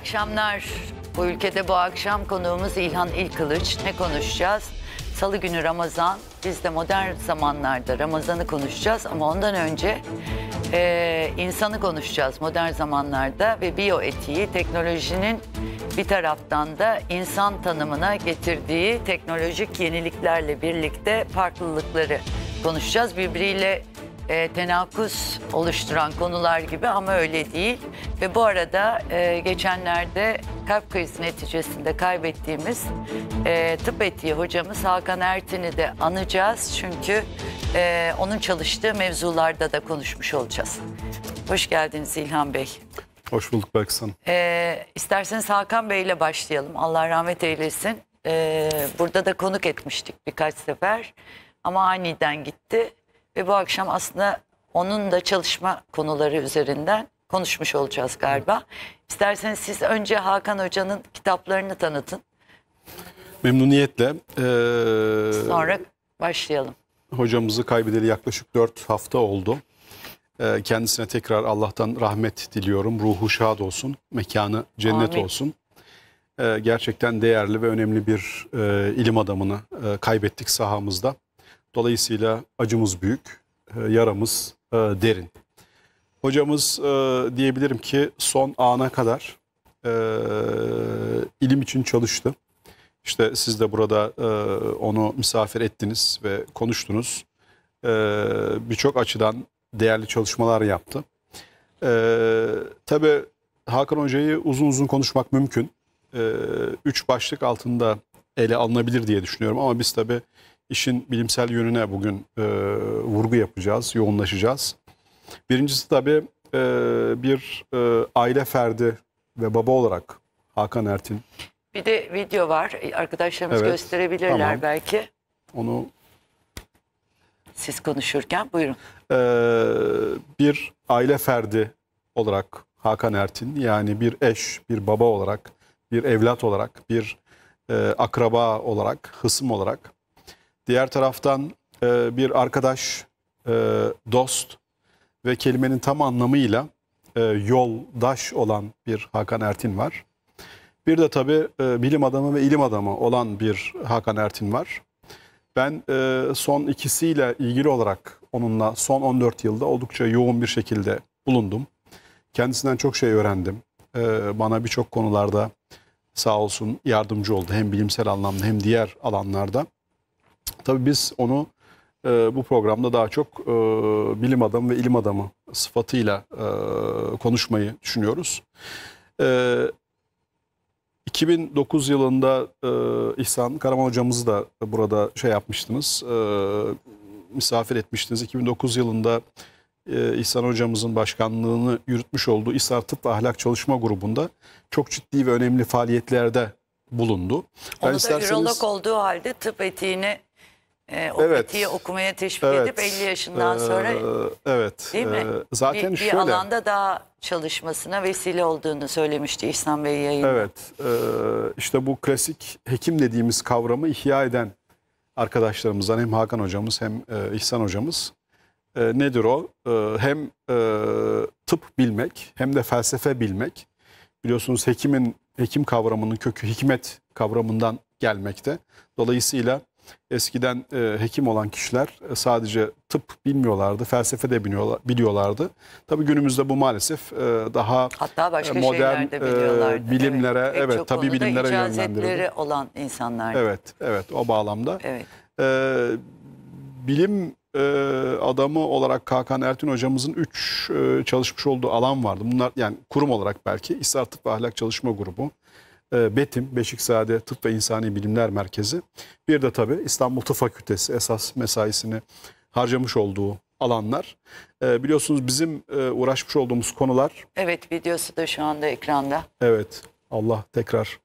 akşamlar. Bu ülkede bu akşam konuğumuz İlhan İlkılıç. Ne konuşacağız? Salı günü Ramazan. Biz de modern zamanlarda Ramazan'ı konuşacağız ama ondan önce e, insanı konuşacağız modern zamanlarda ve biyoetiği, teknolojinin bir taraftan da insan tanımına getirdiği teknolojik yeniliklerle birlikte farklılıkları konuşacağız. Birbiriyle e, tenakuz oluşturan konular gibi ama öyle değil. Ve bu arada e, geçenlerde kalp krizi neticesinde kaybettiğimiz e, tıp etiği hocamız Hakan Ertin'i de anacağız. Çünkü e, onun çalıştığı mevzularda da konuşmuş olacağız. Hoş geldiniz İlhan Bey. Hoş bulduk Berksan. Ee, isterseniz Hakan Bey ile başlayalım. Allah rahmet eylesin. Ee, burada da konuk etmiştik birkaç sefer. Ama aniden gitti. Ve bu akşam aslında onun da çalışma konuları üzerinden konuşmuş olacağız galiba. İsterseniz siz önce Hakan Hoca'nın kitaplarını tanıtın. Memnuniyetle. Ee, Sonra başlayalım. Hocamızı kaybedeli yaklaşık 4 hafta oldu. E, kendisine tekrar Allah'tan rahmet diliyorum. Ruhu şad olsun, mekanı cennet Amin. olsun. E, gerçekten değerli ve önemli bir e, ilim adamını kaybettik sahamızda. Dolayısıyla acımız büyük, e, yaramız e, derin. Hocamız e, diyebilirim ki son ana kadar ilim için çalıştı. İşte siz de burada onu misafir ettiniz ve konuştunuz. Birçok açıdan değerli çalışmalar yaptı. Tabii Hakan Hoca'yı uzun uzun konuşmak mümkün. Üç başlık altında ele alınabilir diye düşünüyorum ama biz tabii işin bilimsel yönüne bugün e, vurgu yapacağız, yoğunlaşacağız. Birincisi tabii e, bir e, aile ferdi ve baba olarak Hakan Ertin. Bir de video var. E, arkadaşlarımız evet, gösterebilirler tamam. belki. Onu siz konuşurken buyurun. Ee, bir aile ferdi olarak Hakan Ertin yani bir eş, bir baba olarak, bir evlat olarak, bir e, akraba olarak, hısım olarak Diğer taraftan e, bir arkadaş, e, dost ve kelimenin tam anlamıyla e, yoldaş olan bir Hakan Ertin var. Bir de tabii e, bilim adamı ve ilim adamı olan bir Hakan Ertin var. Ben e, son ikisiyle ilgili olarak onunla son 14 yılda oldukça yoğun bir şekilde bulundum. Kendisinden çok şey öğrendim. E, bana birçok konularda sağ olsun yardımcı oldu. Hem bilimsel anlamda hem diğer alanlarda. Tabii biz onu e, bu programda daha çok e, bilim adamı ve ilim adamı sıfatıyla e, konuşmayı düşünüyoruz. E, 2009 yılında e, İhsan Karaman hocamızı da burada şey yapmıştınız, e, misafir etmiştiniz. 2009 yılında e, İhsan hocamızın başkanlığını yürütmüş olduğu İhsan Tıp ve Ahlak Çalışma Grubu'nda çok ciddi ve önemli faaliyetlerde bulundu. Onu ben da isterseniz... olduğu halde tıp etiğini e, o evet. etiği okumaya teşvik evet. edip 50 yaşından ee, sonra evet. değil mi? Ee, zaten bir, bir alanda daha çalışmasına vesile olduğunu söylemişti İhsan Bey yayında. Evet e, işte bu klasik hekim dediğimiz kavramı ihya eden arkadaşlarımızdan hem Hakan hocamız hem e, İhsan hocamız e, nedir o? E, hem e, tıp bilmek hem de felsefe bilmek. Biliyorsunuz hekimin hekim kavramının kökü hikmet kavramından gelmekte. Dolayısıyla Eskiden e, hekim olan kişiler e, sadece tıp bilmiyorlardı, felsefe de biliyorlardı. Tabii günümüzde bu maalesef e, daha Hatta e, başka modern e, bilimlere, evet, evet, evet bilimlere yönlendirildi. olan insanlar. Evet, evet o bağlamda. Evet. E, bilim e, adamı olarak Hakan Ertün hocamızın 3 e, çalışmış olduğu alan vardı. Bunlar yani kurum olarak belki İsrar Tıp ve Ahlak Çalışma Grubu, ee, Betim, Beşikzade Tıp ve İnsani Bilimler Merkezi. Bir de tabii İstanbul Tıp Fakültesi esas mesaisini harcamış olduğu alanlar. E, biliyorsunuz bizim e, uğraşmış olduğumuz konular. Evet videosu da şu anda ekranda. Evet Allah tekrar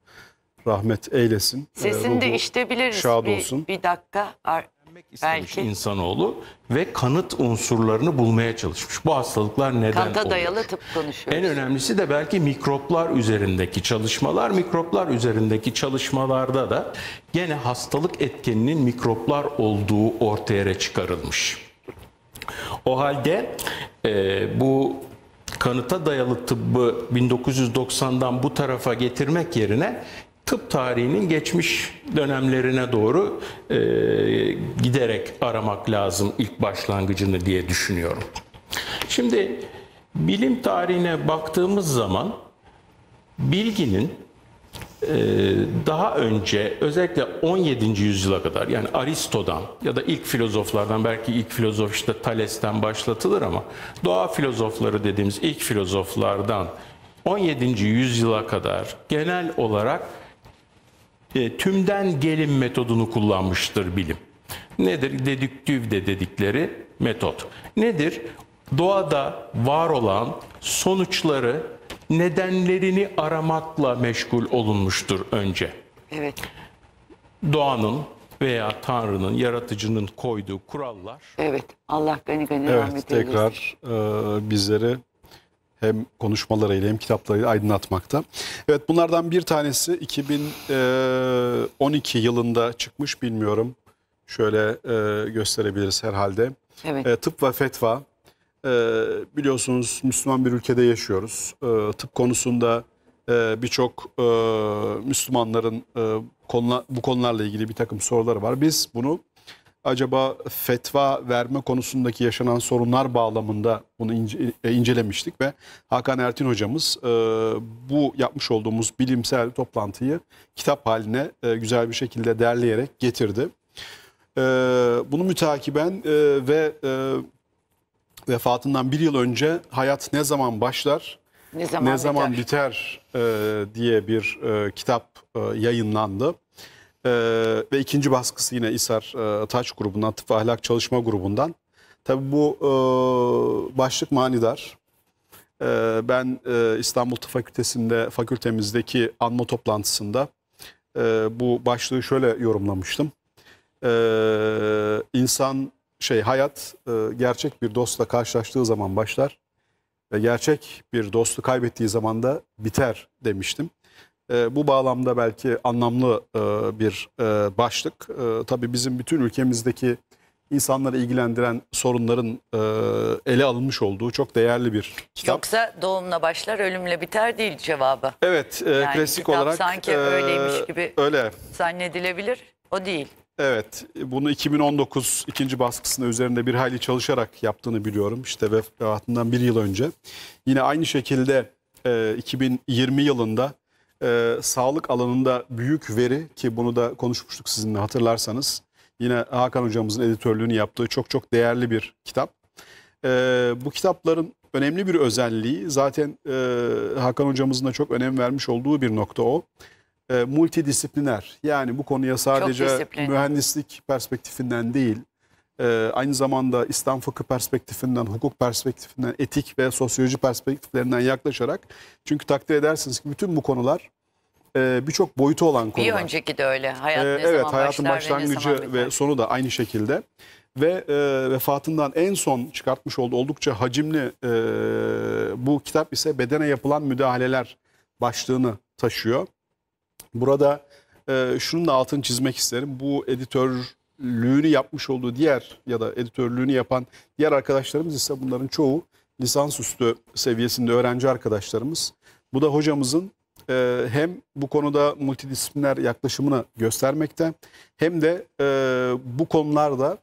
rahmet eylesin. Sesini ee, e, de işitebiliriz. Şad bir, olsun. Bir dakika ar etmek istemiş Belki. insanoğlu ve kanıt unsurlarını bulmaya çalışmış. Bu hastalıklar neden Kanıta dayalı tıp konuşuyoruz. En önemlisi de belki mikroplar üzerindeki çalışmalar. Mikroplar üzerindeki çalışmalarda da gene hastalık etkeninin mikroplar olduğu ortaya çıkarılmış. O halde e, bu kanıta dayalı tıbbı 1990'dan bu tarafa getirmek yerine tıp tarihinin geçmiş dönemlerine doğru e, giderek aramak lazım ilk başlangıcını diye düşünüyorum. Şimdi bilim tarihine baktığımız zaman bilginin e, daha önce özellikle 17. yüzyıla kadar yani Aristo'dan ya da ilk filozoflardan belki ilk filozof işte Thales'ten başlatılır ama doğa filozofları dediğimiz ilk filozoflardan 17. yüzyıla kadar genel olarak e, tümden gelin metodunu kullanmıştır bilim. Nedir? Dedüktif de dedikleri metot. Nedir? Doğada var olan sonuçları nedenlerini aramakla meşgul olunmuştur önce. Evet. Doğanın veya Tanrı'nın, yaratıcının koyduğu kurallar. Evet. Allah gani gani evet, rahmet eylesin. Evet tekrar e, bizlere hem konuşmalarıyla hem kitaplarıyla aydınlatmakta. Evet bunlardan bir tanesi 2012 e, yılında çıkmış bilmiyorum. Şöyle e, gösterebiliriz herhalde. Evet. E, tıp ve fetva. E, biliyorsunuz Müslüman bir ülkede yaşıyoruz. E, tıp konusunda e, birçok e, Müslümanların e, konula, bu konularla ilgili bir takım soruları var. Biz bunu acaba fetva verme konusundaki yaşanan sorunlar bağlamında bunu ince, e, incelemiştik ve Hakan Ertin hocamız e, bu yapmış olduğumuz bilimsel toplantıyı kitap haline e, güzel bir şekilde derleyerek getirdi. E, bunu mütakiben e, ve e, vefatından bir yıl önce hayat ne zaman başlar, ne zaman ne biter, biter e, diye bir e, kitap e, yayınlandı. Ee, ve ikinci baskısı yine İSAR e, Taç grubundan, Tıp ve Ahlak Çalışma grubundan. Tabii bu e, başlık manidar. E, ben e, İstanbul Tıp Fakültesi'nde, fakültemizdeki anma toplantısında e, bu başlığı şöyle yorumlamıştım. E, insan, şey hayat e, gerçek bir dostla karşılaştığı zaman başlar ve gerçek bir dostu kaybettiği zaman da biter demiştim. Ee, bu bağlamda belki anlamlı e, bir e, başlık. Ee, tabii bizim bütün ülkemizdeki insanları ilgilendiren sorunların e, ele alınmış olduğu çok değerli bir kitap. Yoksa doğumla başlar ölümle biter değil cevabı. Evet yani klasik olarak. sanki öyleymiş gibi öyle. zannedilebilir o değil. Evet bunu 2019 ikinci baskısında üzerinde bir hayli çalışarak yaptığını biliyorum. İşte vefatından bir yıl önce. Yine aynı şekilde 2020 yılında e, sağlık alanında büyük veri ki bunu da konuşmuştuk sizinle hatırlarsanız. Yine Hakan hocamızın editörlüğünü yaptığı çok çok değerli bir kitap. E, bu kitapların önemli bir özelliği zaten e, Hakan hocamızın da çok önem vermiş olduğu bir nokta o. E, multidisipliner yani bu konuya sadece mühendislik perspektifinden değil ee, aynı zamanda İslam fıkı perspektifinden, hukuk perspektifinden, etik ve sosyoloji perspektiflerinden yaklaşarak çünkü takdir edersiniz ki bütün bu konular e, birçok boyutu olan konular. Bir önceki de öyle. Hayat e, ne evet, zaman hayatın başlar ve başlangıcı ve, ve sonu da aynı şekilde. Ve e, vefatından en son çıkartmış olduğu oldukça hacimli e, bu kitap ise bedene yapılan müdahaleler başlığını taşıyor. Burada e, şunun da altını çizmek isterim. Bu editör editörlüğünü yapmış olduğu diğer ya da editörlüğünü yapan diğer arkadaşlarımız ise bunların çoğu lisansüstü seviyesinde öğrenci arkadaşlarımız. Bu da hocamızın e, hem bu konuda multidisipliner yaklaşımını göstermekte hem de e, bu konularda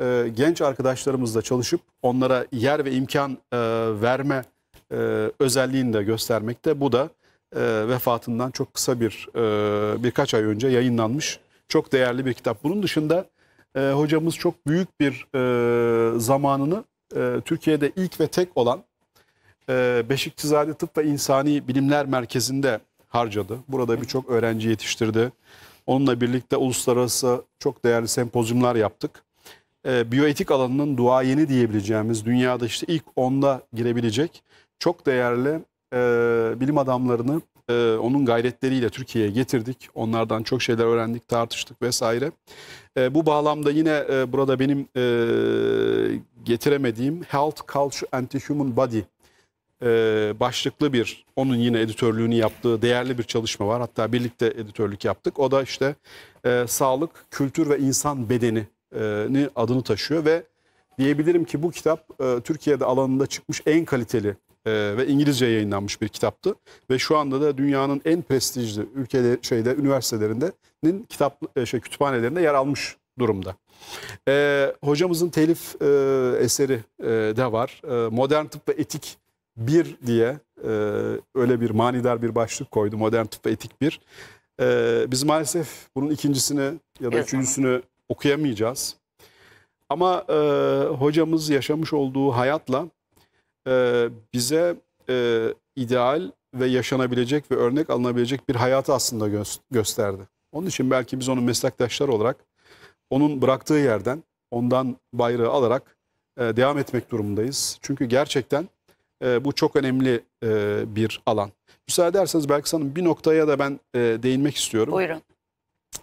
e, genç arkadaşlarımızla çalışıp onlara yer ve imkan e, verme e, özelliğini de göstermekte. Bu da e, vefatından çok kısa bir e, birkaç ay önce yayınlanmış çok değerli bir kitap. Bunun dışında e, hocamız çok büyük bir e, zamanını e, Türkiye'de ilk ve tek olan e, Beşikçizade Tıp ve İnsani Bilimler Merkezi'nde harcadı. Burada birçok öğrenci yetiştirdi. Onunla birlikte uluslararası çok değerli sempozyumlar yaptık. E, biyoetik alanının duayeni diyebileceğimiz, dünyada işte ilk onda girebilecek çok değerli e, bilim adamlarını e, onun gayretleriyle Türkiye'ye getirdik. Onlardan çok şeyler öğrendik, tartıştık vesaire. E, bu bağlamda yine e, burada benim e, getiremediğim Health, Culture and the Human Body e, başlıklı bir, onun yine editörlüğünü yaptığı değerli bir çalışma var. Hatta birlikte editörlük yaptık. O da işte e, sağlık, kültür ve İnsan bedeni e, adını taşıyor ve diyebilirim ki bu kitap e, Türkiye'de alanında çıkmış en kaliteli e, ve İngilizce yayınlanmış bir kitaptı ve şu anda da dünyanın en prestijli ülkede şeyde üniversitelerinin kitap e, şey kütüphanelerinde yer almış durumda. E, hocamızın telif e, eseri e, de var. E, modern tıp ve etik bir diye e, öyle bir manidar bir başlık koydu. Modern tıp ve etik bir. E, biz maalesef bunun ikincisini ya da evet. üçüncüsünü okuyamayacağız. Ama e, hocamız yaşamış olduğu hayatla e, bize e, ideal ve yaşanabilecek ve örnek alınabilecek bir hayatı aslında gö gösterdi. Onun için belki biz onun meslektaşlar olarak onun bıraktığı yerden ondan bayrağı alarak e, devam etmek durumundayız. Çünkü gerçekten e, bu çok önemli e, bir alan. Müsaade ederseniz belki Hanım bir noktaya da ben e, değinmek istiyorum. Buyurun.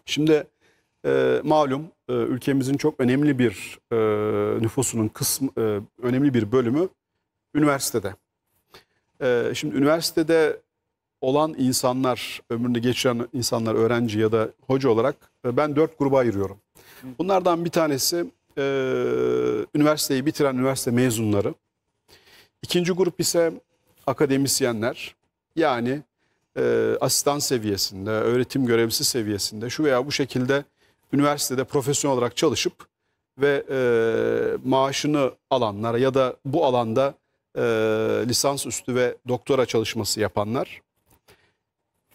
Şimdi e, malum e, ülkemizin çok önemli bir e, nüfusunun kısmı, e, önemli bir bölümü Üniversitede. Ee, şimdi üniversitede olan insanlar, ömrünü geçiren insanlar, öğrenci ya da hoca olarak e, ben dört gruba ayırıyorum. Bunlardan bir tanesi e, üniversiteyi bitiren üniversite mezunları. İkinci grup ise akademisyenler. Yani e, asistan seviyesinde, öğretim görevlisi seviyesinde şu veya bu şekilde üniversitede profesyonel olarak çalışıp ve e, maaşını alanlar ya da bu alanda e, lisans üstü ve doktora çalışması yapanlar.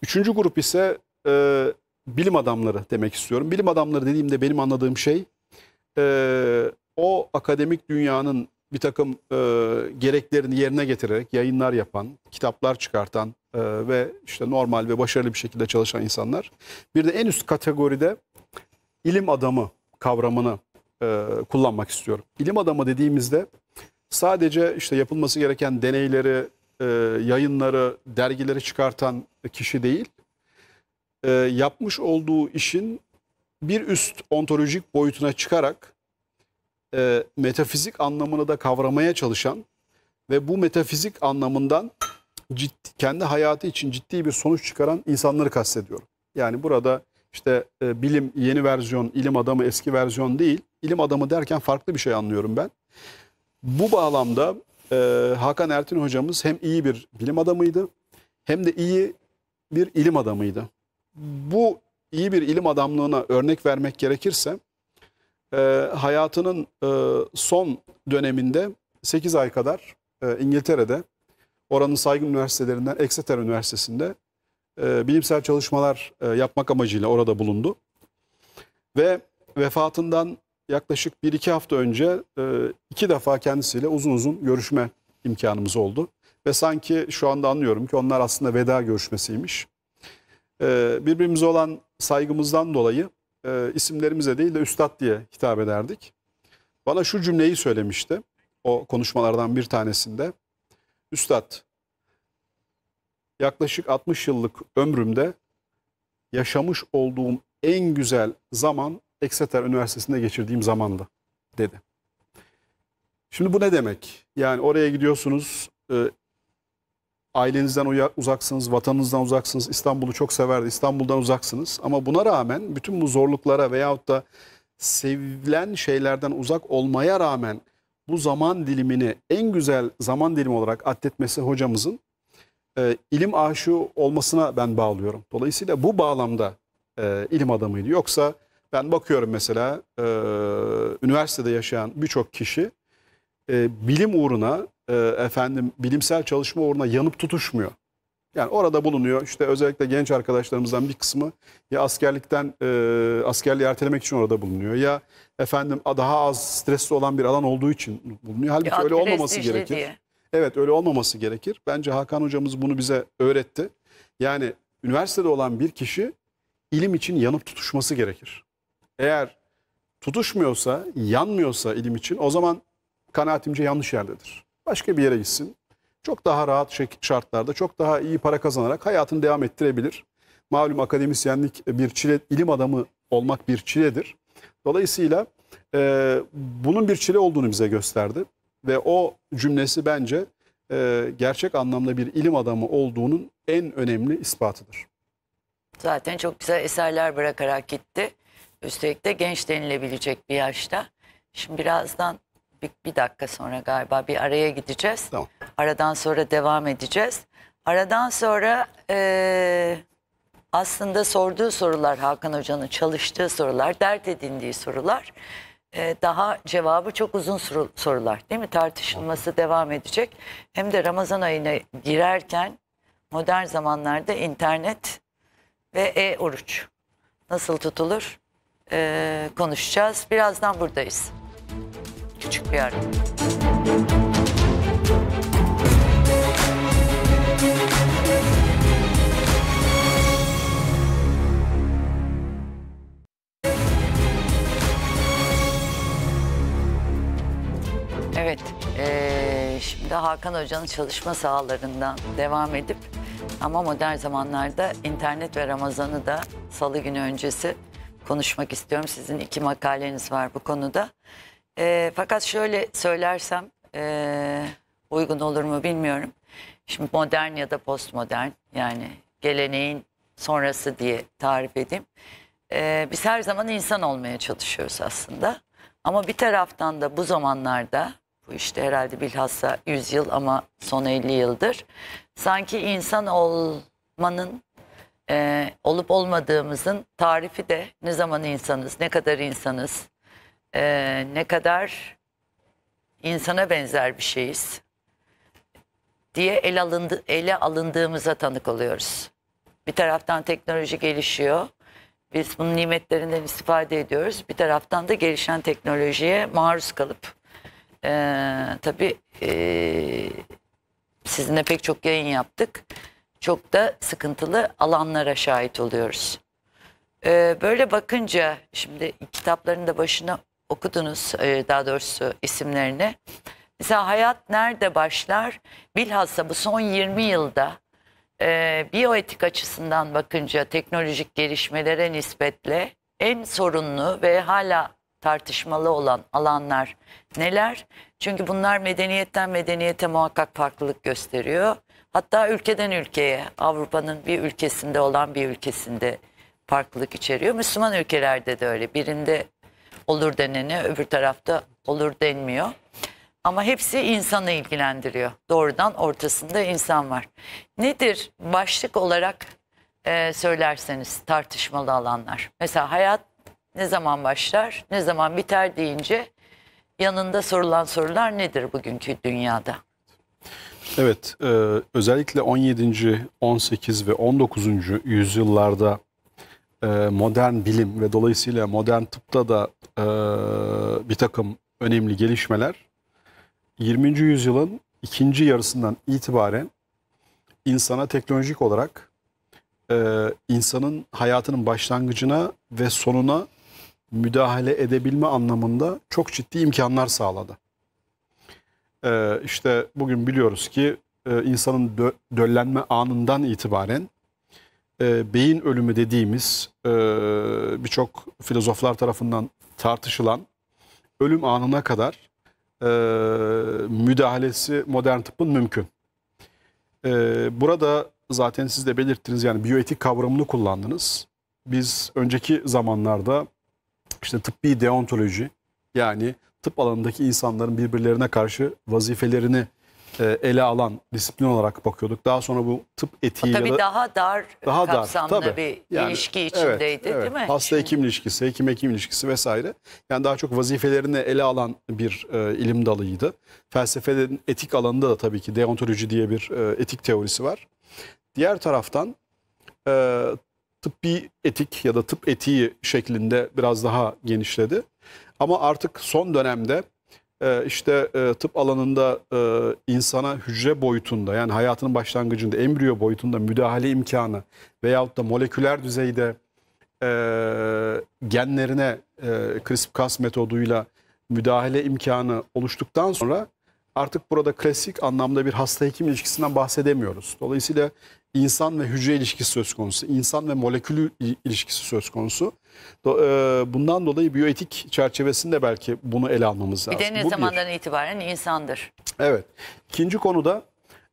Üçüncü grup ise e, bilim adamları demek istiyorum. Bilim adamları dediğimde benim anladığım şey e, o akademik dünyanın bir takım e, gereklerini yerine getirerek yayınlar yapan, kitaplar çıkartan e, ve işte normal ve başarılı bir şekilde çalışan insanlar. Bir de en üst kategoride ilim adamı kavramını e, kullanmak istiyorum. İlim adamı dediğimizde Sadece işte yapılması gereken deneyleri, e, yayınları, dergileri çıkartan kişi değil, e, yapmış olduğu işin bir üst ontolojik boyutuna çıkarak e, metafizik anlamını da kavramaya çalışan ve bu metafizik anlamından ciddi, kendi hayatı için ciddi bir sonuç çıkaran insanları kastediyorum. Yani burada işte e, bilim yeni versiyon, ilim adamı eski versiyon değil. İlim adamı derken farklı bir şey anlıyorum ben. Bu bağlamda e, Hakan Ertin hocamız hem iyi bir bilim adamıydı hem de iyi bir ilim adamıydı. Bu iyi bir ilim adamlığına örnek vermek gerekirse e, hayatının e, son döneminde 8 ay kadar e, İngiltere'de oranın saygın üniversitelerinden Exeter Üniversitesi'nde e, bilimsel çalışmalar e, yapmak amacıyla orada bulundu. Ve vefatından yaklaşık 1-2 hafta önce e, iki defa kendisiyle uzun uzun görüşme imkanımız oldu. Ve sanki şu anda anlıyorum ki onlar aslında veda görüşmesiymiş. E, birbirimize olan saygımızdan dolayı e, isimlerimize değil de üstad diye hitap ederdik. Bana şu cümleyi söylemişti o konuşmalardan bir tanesinde. Üstad, yaklaşık 60 yıllık ömrümde yaşamış olduğum en güzel zaman Exeter Üniversitesi'nde geçirdiğim zamanda dedi. Şimdi bu ne demek? Yani oraya gidiyorsunuz, e, ailenizden uzaksınız, vatanınızdan uzaksınız, İstanbul'u çok severdi, İstanbul'dan uzaksınız. Ama buna rağmen bütün bu zorluklara veyahut da sevilen şeylerden uzak olmaya rağmen bu zaman dilimini en güzel zaman dilimi olarak addetmesi hocamızın e, ilim aşığı olmasına ben bağlıyorum. Dolayısıyla bu bağlamda e, ilim adamıydı. Yoksa ben bakıyorum mesela e, üniversitede yaşayan birçok kişi e, bilim uğruna e, efendim bilimsel çalışma uğruna yanıp tutuşmuyor. Yani orada bulunuyor işte özellikle genç arkadaşlarımızdan bir kısmı ya askerlikten e, askerliği ertelemek için orada bulunuyor ya efendim daha az stresli olan bir alan olduğu için bulunuyor. Halbuki ya, öyle olmaması gerekir. Diye. Evet öyle olmaması gerekir. Bence Hakan hocamız bunu bize öğretti. Yani üniversitede olan bir kişi ilim için yanıp tutuşması gerekir eğer tutuşmuyorsa, yanmıyorsa ilim için o zaman kanaatimce yanlış yerdedir. Başka bir yere gitsin. Çok daha rahat şartlarda, çok daha iyi para kazanarak hayatını devam ettirebilir. Malum akademisyenlik bir çile, ilim adamı olmak bir çiledir. Dolayısıyla e, bunun bir çile olduğunu bize gösterdi. Ve o cümlesi bence e, gerçek anlamda bir ilim adamı olduğunun en önemli ispatıdır. Zaten çok güzel eserler bırakarak gitti. Üstelik de genç denilebilecek bir yaşta. Şimdi birazdan bir, bir dakika sonra galiba bir araya gideceğiz. Tamam. Aradan sonra devam edeceğiz. Aradan sonra e, aslında sorduğu sorular Hakan Hoca'nın çalıştığı sorular, dert edindiği sorular e, daha cevabı çok uzun soru, sorular değil mi? Tartışılması tamam. devam edecek. Hem de Ramazan ayına girerken modern zamanlarda internet ve e-oruç nasıl tutulur? e, konuşacağız. Birazdan buradayız. Küçük bir yer. Evet, e, şimdi Hakan Hoca'nın çalışma sahalarından devam edip ama modern zamanlarda internet ve Ramazan'ı da salı günü öncesi konuşmak istiyorum. Sizin iki makaleniz var bu konuda. E, fakat şöyle söylersem e, uygun olur mu bilmiyorum. Şimdi modern ya da postmodern yani geleneğin sonrası diye tarif edeyim. E, biz her zaman insan olmaya çalışıyoruz aslında. Ama bir taraftan da bu zamanlarda bu işte herhalde bilhassa 100 yıl ama son 50 yıldır sanki insan olmanın e, olup olmadığımızın tarifi de ne zaman insanız, ne kadar insanız, e, ne kadar insana benzer bir şeyiz diye ele, alındı, ele alındığımıza tanık oluyoruz. Bir taraftan teknoloji gelişiyor. Biz bunun nimetlerinden istifade ediyoruz. Bir taraftan da gelişen teknolojiye maruz kalıp e, tabii e, sizinle pek çok yayın yaptık çok da sıkıntılı alanlara şahit oluyoruz. Ee, böyle bakınca şimdi kitapların da başına okudunuz e, daha doğrusu isimlerini. Mesela hayat nerede başlar? Bilhassa bu son 20 yılda e, biyoetik açısından bakınca teknolojik gelişmelere nispetle en sorunlu ve hala tartışmalı olan alanlar neler? Çünkü bunlar medeniyetten medeniyete muhakkak farklılık gösteriyor. Hatta ülkeden ülkeye Avrupa'nın bir ülkesinde olan bir ülkesinde farklılık içeriyor. Müslüman ülkelerde de öyle. Birinde olur deneni öbür tarafta olur denmiyor. Ama hepsi insanı ilgilendiriyor. Doğrudan ortasında insan var. Nedir başlık olarak e, söylerseniz tartışmalı alanlar? Mesela hayat ne zaman başlar, ne zaman biter deyince yanında sorulan sorular nedir bugünkü dünyada? Evet, e, özellikle 17. 18 ve 19. yüzyıllarda e, modern bilim ve dolayısıyla modern tıpta da e, bir takım önemli gelişmeler 20. yüzyılın ikinci yarısından itibaren insana teknolojik olarak e, insanın hayatının başlangıcına ve sonuna müdahale edebilme anlamında çok ciddi imkanlar sağladı e, işte bugün biliyoruz ki e, insanın dö döllenme anından itibaren e, beyin ölümü dediğimiz e, birçok filozoflar tarafından tartışılan ölüm anına kadar e, müdahalesi modern tıbbın mümkün. E, burada zaten siz de belirttiniz yani biyoetik kavramını kullandınız. Biz önceki zamanlarda işte tıbbi deontoloji yani tıp alanındaki insanların birbirlerine karşı vazifelerini e, ele alan disiplin olarak bakıyorduk. Daha sonra bu tıp etiği tabii daha dar daha kapsamlı dar, bir yani, ilişki içindeydi evet, evet. değil mi? Hasta Şimdi. hekim ilişkisi, hekim hekim ilişkisi vesaire. Yani daha çok vazifelerini ele alan bir e, ilim dalıydı. Felsefenin etik alanında da tabii ki deontoloji diye bir e, etik teorisi var. Diğer taraftan e, tıbbi etik ya da tıp etiği şeklinde biraz daha genişledi. Ama artık son dönemde e, işte e, tıp alanında e, insana hücre boyutunda yani hayatının başlangıcında embriyo boyutunda müdahale imkanı veyahut da moleküler düzeyde genlerine CRISPR-Cas metoduyla müdahale imkanı oluştuktan sonra artık burada klasik anlamda bir hasta hekim ilişkisinden bahsedemiyoruz. Dolayısıyla insan ve hücre ilişkisi söz konusu. insan ve molekülü ilişkisi söz konusu. E, bundan dolayı biyoetik çerçevesinde belki bunu ele almamız lazım. Bir de ne Bu zamandan bir. itibaren insandır. Evet. İkinci konuda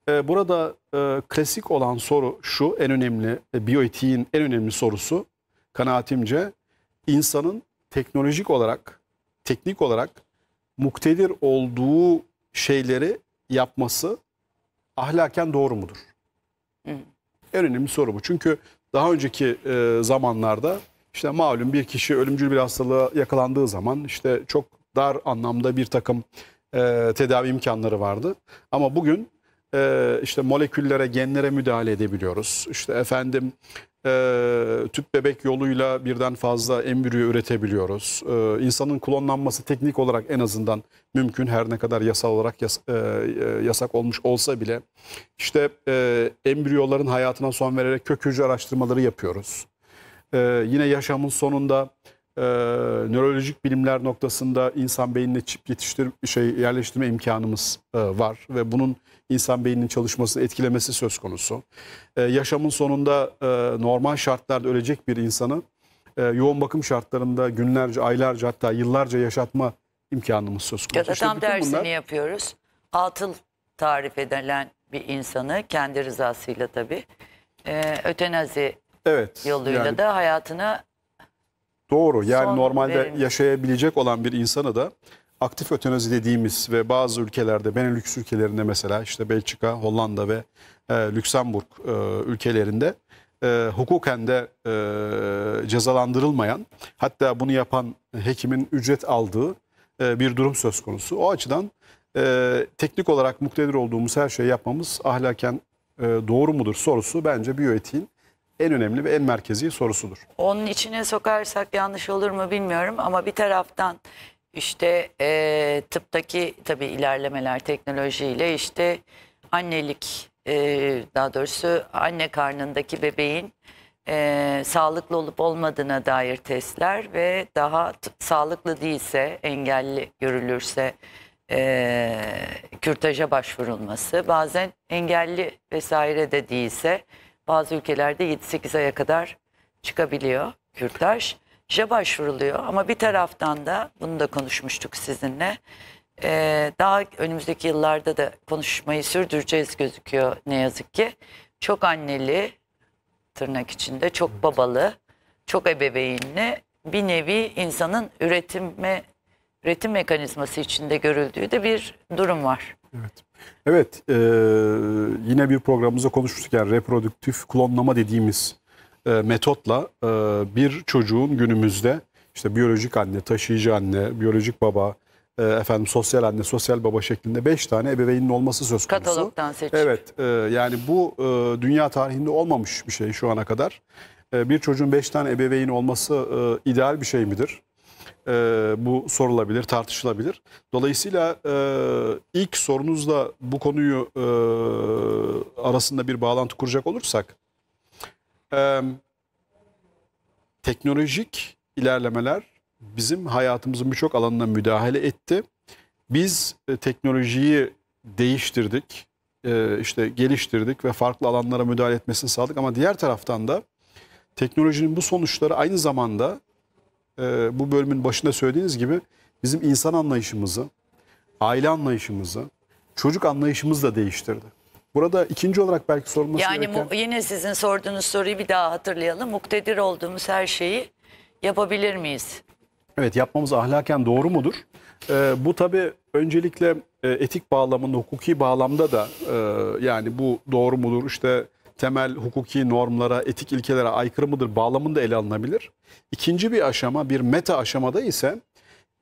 e, burada e, klasik olan soru şu en önemli biyoetiğin en önemli sorusu kanaatimce insanın teknolojik olarak teknik olarak muktedir olduğu şeyleri yapması ahlaken doğru mudur? En önemli soru bu. Çünkü daha önceki e, zamanlarda işte malum bir kişi ölümcül bir hastalığa yakalandığı zaman işte çok dar anlamda bir takım e, tedavi imkanları vardı. Ama bugün e, işte moleküllere, genlere müdahale edebiliyoruz. İşte efendim e, tüp bebek yoluyla birden fazla embriyo üretebiliyoruz. E, insanın klonlanması teknik olarak en azından mümkün her ne kadar yasal olarak yas, e, e, yasak olmuş olsa bile. İşte e, embriyoların hayatına son vererek kök hücre araştırmaları yapıyoruz. E, yine yaşamın sonunda e, nörolojik bilimler noktasında insan beynine çip yetiştir şey yerleştirme imkanımız e, var ve bunun insan beyninin çalışmasını etkilemesi söz konusu. Ee, yaşamın sonunda e, normal şartlarda ölecek bir insanı e, yoğun bakım şartlarında günlerce, aylarca hatta yıllarca yaşatma imkanımız söz konusu. Ya da işte tam dersini bunlar... yapıyoruz. Atıl tarif edilen bir insanı kendi rızasıyla tabii e, ötenazi evet, yoluyla yani... da hayatına Doğru yani Son normalde verim. yaşayabilecek olan bir insanı da aktif ötenazi dediğimiz ve bazı ülkelerde Benelux ülkelerinde mesela işte Belçika, Hollanda ve e, Lüksemburg e, ülkelerinde e, hukuken de e, cezalandırılmayan hatta bunu yapan hekimin ücret aldığı e, bir durum söz konusu. O açıdan e, teknik olarak muktedir olduğumuz her şeyi yapmamız ahlaken e, doğru mudur sorusu bence biyoetiğin en önemli ve en merkezi sorusudur. Onun içine sokarsak yanlış olur mu bilmiyorum ama bir taraftan işte e, tıptaki tabii ilerlemeler teknolojiyle işte annelik e, daha doğrusu anne karnındaki bebeğin e, sağlıklı olup olmadığına dair testler ve daha sağlıklı değilse engelli görülürse e, kürtaja başvurulması bazen engelli vesaire de değilse bazı ülkelerde 7-8 aya kadar çıkabiliyor kürtaj işe başvuruluyor. Ama bir taraftan da bunu da konuşmuştuk sizinle. Ee, daha önümüzdeki yıllarda da konuşmayı sürdüreceğiz gözüküyor ne yazık ki. Çok anneli tırnak içinde çok babalı, çok ebeveynli bir nevi insanın üretime üretim mekanizması içinde görüldüğü de bir durum var. Evet. Evet, e, yine bir programımızda konuşmuştuk yani reprodüktif klonlama dediğimiz e, metotla e, bir çocuğun günümüzde işte biyolojik anne, taşıyıcı anne, biyolojik baba, e, efendim sosyal anne, sosyal baba şeklinde 5 tane ebeveynin olması söz konusu. Katalogdan seçip. Evet e, yani bu e, dünya tarihinde olmamış bir şey şu ana kadar. E, bir çocuğun 5 tane ebeveyn olması e, ideal bir şey midir? E, bu sorulabilir, tartışılabilir. Dolayısıyla e, ilk sorunuzla bu konuyu e, arasında bir bağlantı kuracak olursak e, teknolojik ilerlemeler bizim hayatımızın birçok alanına müdahale etti. Biz e, teknolojiyi değiştirdik, e, işte geliştirdik ve farklı alanlara müdahale etmesini sağladık. Ama diğer taraftan da teknolojinin bu sonuçları aynı zamanda e, bu bölümün başında söylediğiniz gibi bizim insan anlayışımızı, aile anlayışımızı, çocuk anlayışımızı da değiştirdi. Burada ikinci olarak belki sorulması yani gereken... Yani yine sizin sorduğunuz soruyu bir daha hatırlayalım. Muktedir olduğumuz her şeyi yapabilir miyiz? Evet yapmamız ahlaken doğru mudur? Ee, bu tabii öncelikle e, etik bağlamında, hukuki bağlamda da e, yani bu doğru mudur? İşte temel hukuki normlara, etik ilkelere aykırı mıdır bağlamında ele alınabilir. İkinci bir aşama, bir meta aşamada ise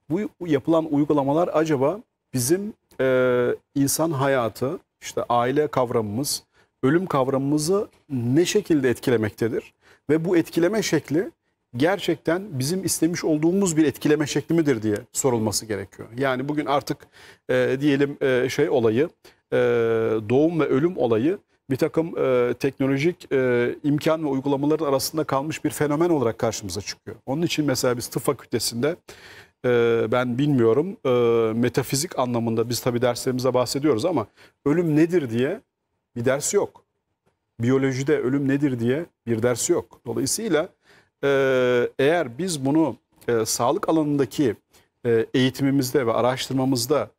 bu yapılan uygulamalar acaba bizim e, insan hayatı, işte aile kavramımız, ölüm kavramımızı ne şekilde etkilemektedir? Ve bu etkileme şekli gerçekten bizim istemiş olduğumuz bir etkileme şekli midir diye sorulması gerekiyor. Yani bugün artık e, diyelim e, şey olayı, e, doğum ve ölüm olayı bir takım e, teknolojik e, imkan ve uygulamaların arasında kalmış bir fenomen olarak karşımıza çıkıyor. Onun için mesela biz tıp fakültesinde e, ben bilmiyorum. E, metafizik anlamında biz tabii derslerimize bahsediyoruz ama ölüm nedir diye bir ders yok. Biyolojide ölüm nedir diye bir ders yok. Dolayısıyla e, eğer biz bunu e, sağlık alanındaki e, eğitimimizde ve araştırmamızda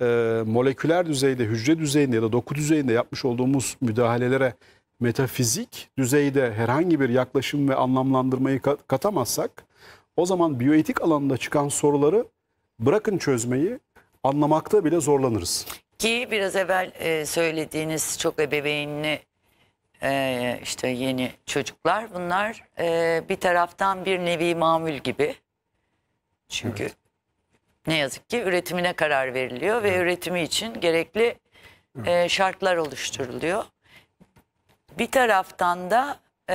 e, moleküler düzeyde, hücre düzeyinde ya da doku düzeyinde yapmış olduğumuz müdahalelere metafizik düzeyde herhangi bir yaklaşım ve anlamlandırmayı katamazsak o zaman biyoetik alanında çıkan soruları bırakın çözmeyi anlamakta bile zorlanırız. Ki biraz evvel e, söylediğiniz çok ebeveynli e, işte yeni çocuklar bunlar e, bir taraftan bir nevi mamül gibi. Çünkü evet. ne yazık ki üretimine karar veriliyor ve evet. üretimi için gerekli e, evet. e, şartlar oluşturuluyor. Bir taraftan da e,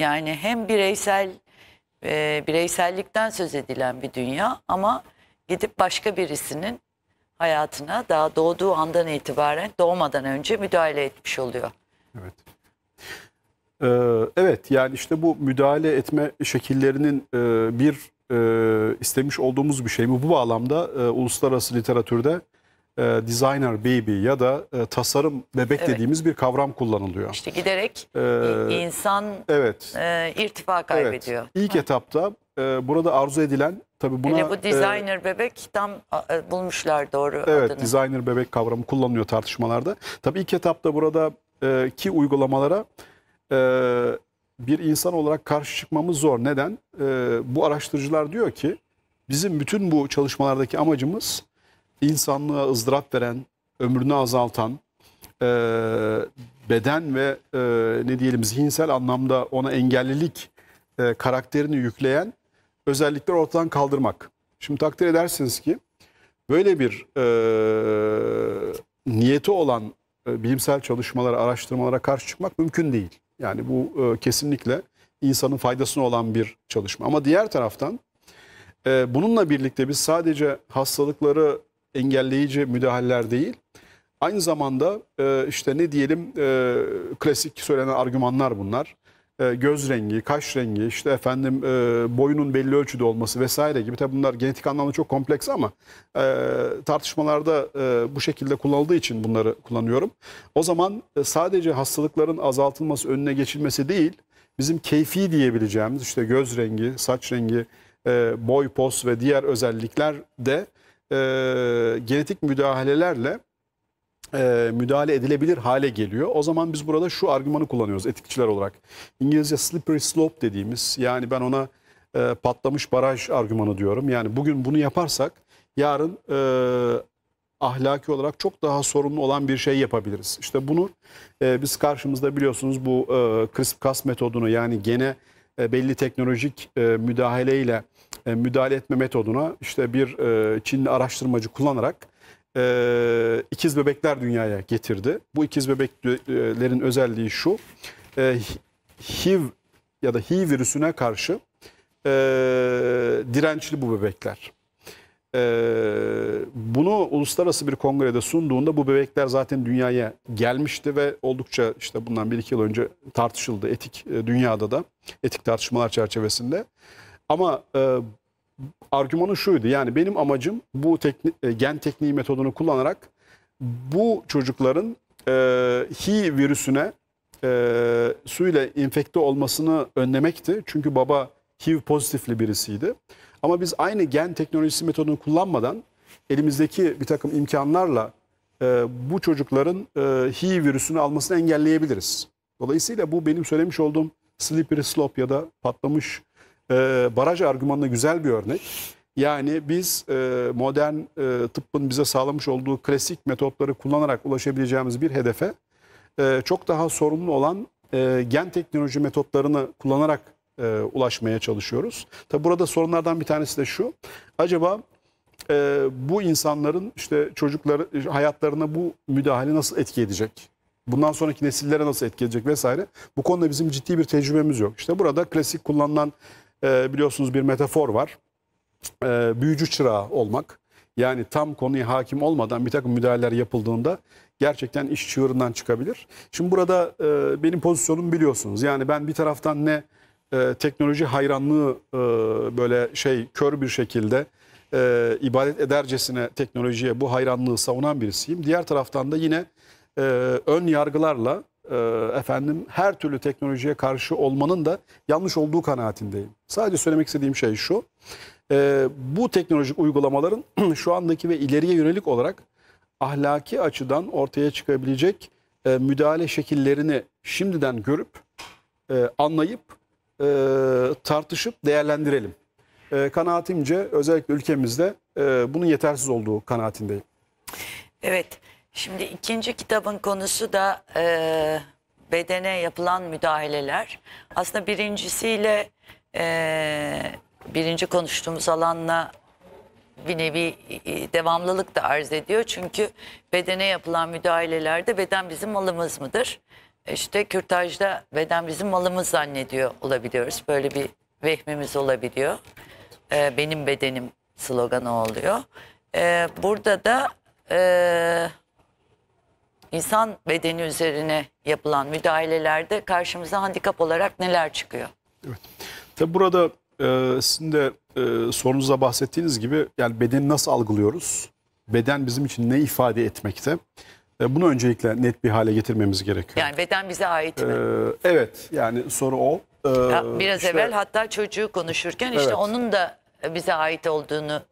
yani hem bireysel e, bireysellikten söz edilen bir dünya ama gidip başka birisinin hayatına daha doğduğu andan itibaren doğmadan önce müdahale etmiş oluyor. Evet. Ee, evet yani işte bu müdahale etme şekillerinin e, bir e, istemiş olduğumuz bir şey mi? Bu bağlamda e, uluslararası literatürde e, designer baby ya da e, tasarım bebek evet. dediğimiz bir kavram kullanılıyor. İşte giderek ee, insan evet. e, irtifa kaybediyor. Evet. İlk Hı. etapta e, burada arzu edilen tabi buna... Hele bu e, designer e, bebek tam e, bulmuşlar doğru Evet adını. designer bebek kavramı kullanılıyor tartışmalarda. Tabi ilk etapta burada e, ki uygulamalara e, bir insan olarak karşı çıkmamız zor. Neden? E, bu araştırıcılar diyor ki bizim bütün bu çalışmalardaki amacımız insanlığa ızdırap veren, ömrünü azaltan, e, beden ve e, ne diyelim zihinsel anlamda ona engellilik e, karakterini yükleyen özellikler ortadan kaldırmak. Şimdi takdir edersiniz ki böyle bir e, niyeti olan e, bilimsel çalışmalara, araştırmalara karşı çıkmak mümkün değil. Yani bu e, kesinlikle insanın faydasına olan bir çalışma. Ama diğer taraftan e, bununla birlikte biz sadece hastalıkları engelleyici müdahaleler değil. Aynı zamanda e, işte ne diyelim e, klasik söylenen argümanlar bunlar. E, göz rengi, kaş rengi, işte efendim e, boyunun belli ölçüde olması vesaire gibi. Tabi bunlar genetik anlamda çok kompleks ama e, tartışmalarda e, bu şekilde kullanıldığı için bunları kullanıyorum. O zaman e, sadece hastalıkların azaltılması, önüne geçilmesi değil, bizim keyfi diyebileceğimiz işte göz rengi, saç rengi, e, boy, pos ve diğer özellikler de e, genetik müdahalelerle e, müdahale edilebilir hale geliyor. O zaman biz burada şu argümanı kullanıyoruz etikçiler olarak. İngilizce slippery slope dediğimiz yani ben ona e, patlamış baraj argümanı diyorum. Yani bugün bunu yaparsak yarın e, ahlaki olarak çok daha sorunlu olan bir şey yapabiliriz. İşte bunu e, biz karşımızda biliyorsunuz bu e, CRISPR-Cas metodunu yani gene e, belli teknolojik e, müdahaleyle e, müdahale etme metoduna işte bir e, Çinli araştırmacı kullanarak e, ikiz bebekler dünyaya getirdi. Bu ikiz bebeklerin özelliği şu. E, HIV ya da HIV virüsüne karşı e, dirençli bu bebekler. E, bunu uluslararası bir kongrede sunduğunda bu bebekler zaten dünyaya gelmişti ve oldukça işte bundan bir iki yıl önce tartışıldı etik dünyada da etik tartışmalar çerçevesinde. Ama e, argümanı şuydu. Yani benim amacım bu tekni, e, gen tekniği metodunu kullanarak bu çocukların e, HIV virüsüne e, su ile infekte olmasını önlemekti. Çünkü baba HIV pozitifli birisiydi. Ama biz aynı gen teknolojisi metodunu kullanmadan elimizdeki bir takım imkanlarla e, bu çocukların e, HIV virüsünü almasını engelleyebiliriz. Dolayısıyla bu benim söylemiş olduğum slippery slope ya da patlamış e, baraj argümanına güzel bir örnek. Yani biz e, modern e, tıbbın bize sağlamış olduğu klasik metotları kullanarak ulaşabileceğimiz bir hedefe e, çok daha sorunlu olan e, gen teknoloji metotlarını kullanarak e, ulaşmaya çalışıyoruz. Tabi burada sorunlardan bir tanesi de şu. Acaba e, bu insanların işte çocukları hayatlarına bu müdahale nasıl etki edecek? Bundan sonraki nesillere nasıl etki edecek vesaire. Bu konuda bizim ciddi bir tecrübemiz yok. İşte burada klasik kullanılan e, biliyorsunuz bir metafor var. E, büyücü çırağı olmak. Yani tam konuya hakim olmadan bir takım müdahaleler yapıldığında gerçekten iş çığırından çıkabilir. Şimdi burada e, benim pozisyonum biliyorsunuz. Yani ben bir taraftan ne e, teknoloji hayranlığı e, böyle şey kör bir şekilde e, ibadet edercesine teknolojiye bu hayranlığı savunan birisiyim. Diğer taraftan da yine e, ön yargılarla e, efendim her türlü teknolojiye karşı olmanın da yanlış olduğu kanaatindeyim. Sadece söylemek istediğim şey şu. E, bu teknolojik uygulamaların şu andaki ve ileriye yönelik olarak ahlaki açıdan ortaya çıkabilecek e, müdahale şekillerini şimdiden görüp e, anlayıp e, tartışıp değerlendirelim. E, kanaatimce özellikle ülkemizde e, bunun yetersiz olduğu kanaatindeyim. Evet. Şimdi ikinci kitabın konusu da e, bedene yapılan müdahaleler. Aslında birincisiyle e, birinci konuştuğumuz alanla bir nevi devamlılık da arz ediyor. Çünkü bedene yapılan müdahalelerde beden bizim malımız mıdır? E, işte kürtajda beden bizim malımız zannediyor olabiliyoruz. Böyle bir vehmimiz olabiliyor. E, benim bedenim sloganı oluyor. E, burada da e, insan bedeni üzerine yapılan müdahalelerde karşımıza handikap olarak neler çıkıyor? Evet. Tabi burada e, sizin de e, sorunuzda bahsettiğiniz gibi yani bedeni nasıl algılıyoruz? Beden bizim için ne ifade etmekte? E, bunu öncelikle net bir hale getirmemiz gerekiyor. Yani beden bize ait mi? E, evet yani soru o. E, ya, Biraz işte, evvel hatta çocuğu konuşurken evet. işte onun da bize ait olduğunu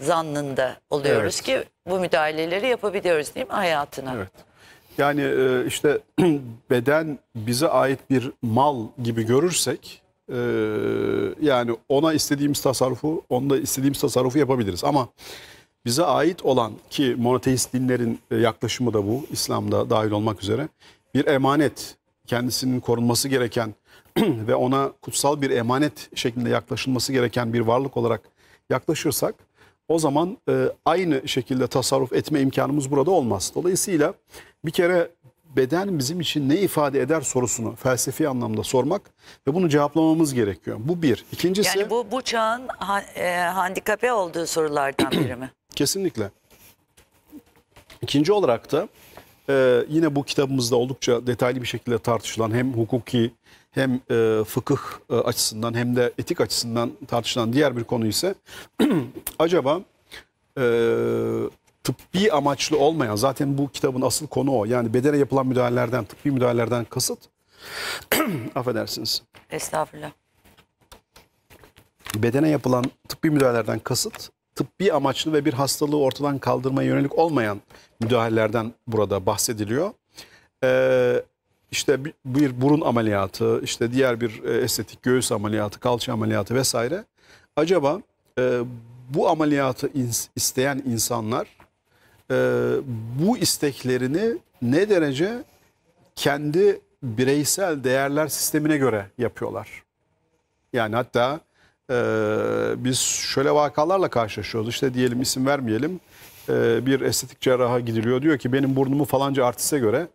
zannında oluyoruz evet. ki bu müdahaleleri yapabiliyoruz değil mi hayatına? Evet. Yani e, işte beden bize ait bir mal gibi görürsek e, yani ona istediğimiz tasarrufu, onda istediğimiz tasarrufu yapabiliriz. Ama bize ait olan ki monoteist dinlerin e, yaklaşımı da bu, İslam'da dahil olmak üzere bir emanet, kendisinin korunması gereken ve ona kutsal bir emanet şeklinde yaklaşılması gereken bir varlık olarak yaklaşırsak o zaman e, aynı şekilde tasarruf etme imkanımız burada olmaz. Dolayısıyla bir kere beden bizim için ne ifade eder sorusunu felsefi anlamda sormak ve bunu cevaplamamız gerekiyor. Bu bir. İkincisi... Yani bu, bu çağın ha, e, handikape olduğu sorulardan biri mi? Kesinlikle. İkinci olarak da e, yine bu kitabımızda oldukça detaylı bir şekilde tartışılan hem hukuki hem e, fıkıh e, açısından hem de etik açısından tartışılan diğer bir konu ise acaba e, tıbbi amaçlı olmayan zaten bu kitabın asıl konu o. Yani bedene yapılan müdahalelerden, tıbbi müdahalelerden kasıt affedersiniz. Estağfurullah. Bedene yapılan tıbbi müdahalelerden kasıt tıbbi amaçlı ve bir hastalığı ortadan kaldırmaya yönelik olmayan müdahalelerden burada bahsediliyor. Ee, işte bir, burun ameliyatı, işte diğer bir e, estetik göğüs ameliyatı, kalça ameliyatı vesaire. Acaba e, bu ameliyatı isteyen insanlar e, bu isteklerini ne derece kendi bireysel değerler sistemine göre yapıyorlar? Yani hatta e, biz şöyle vakalarla karşılaşıyoruz. İşte diyelim isim vermeyelim. E, bir estetik cerraha gidiliyor. Diyor ki benim burnumu falanca artiste göre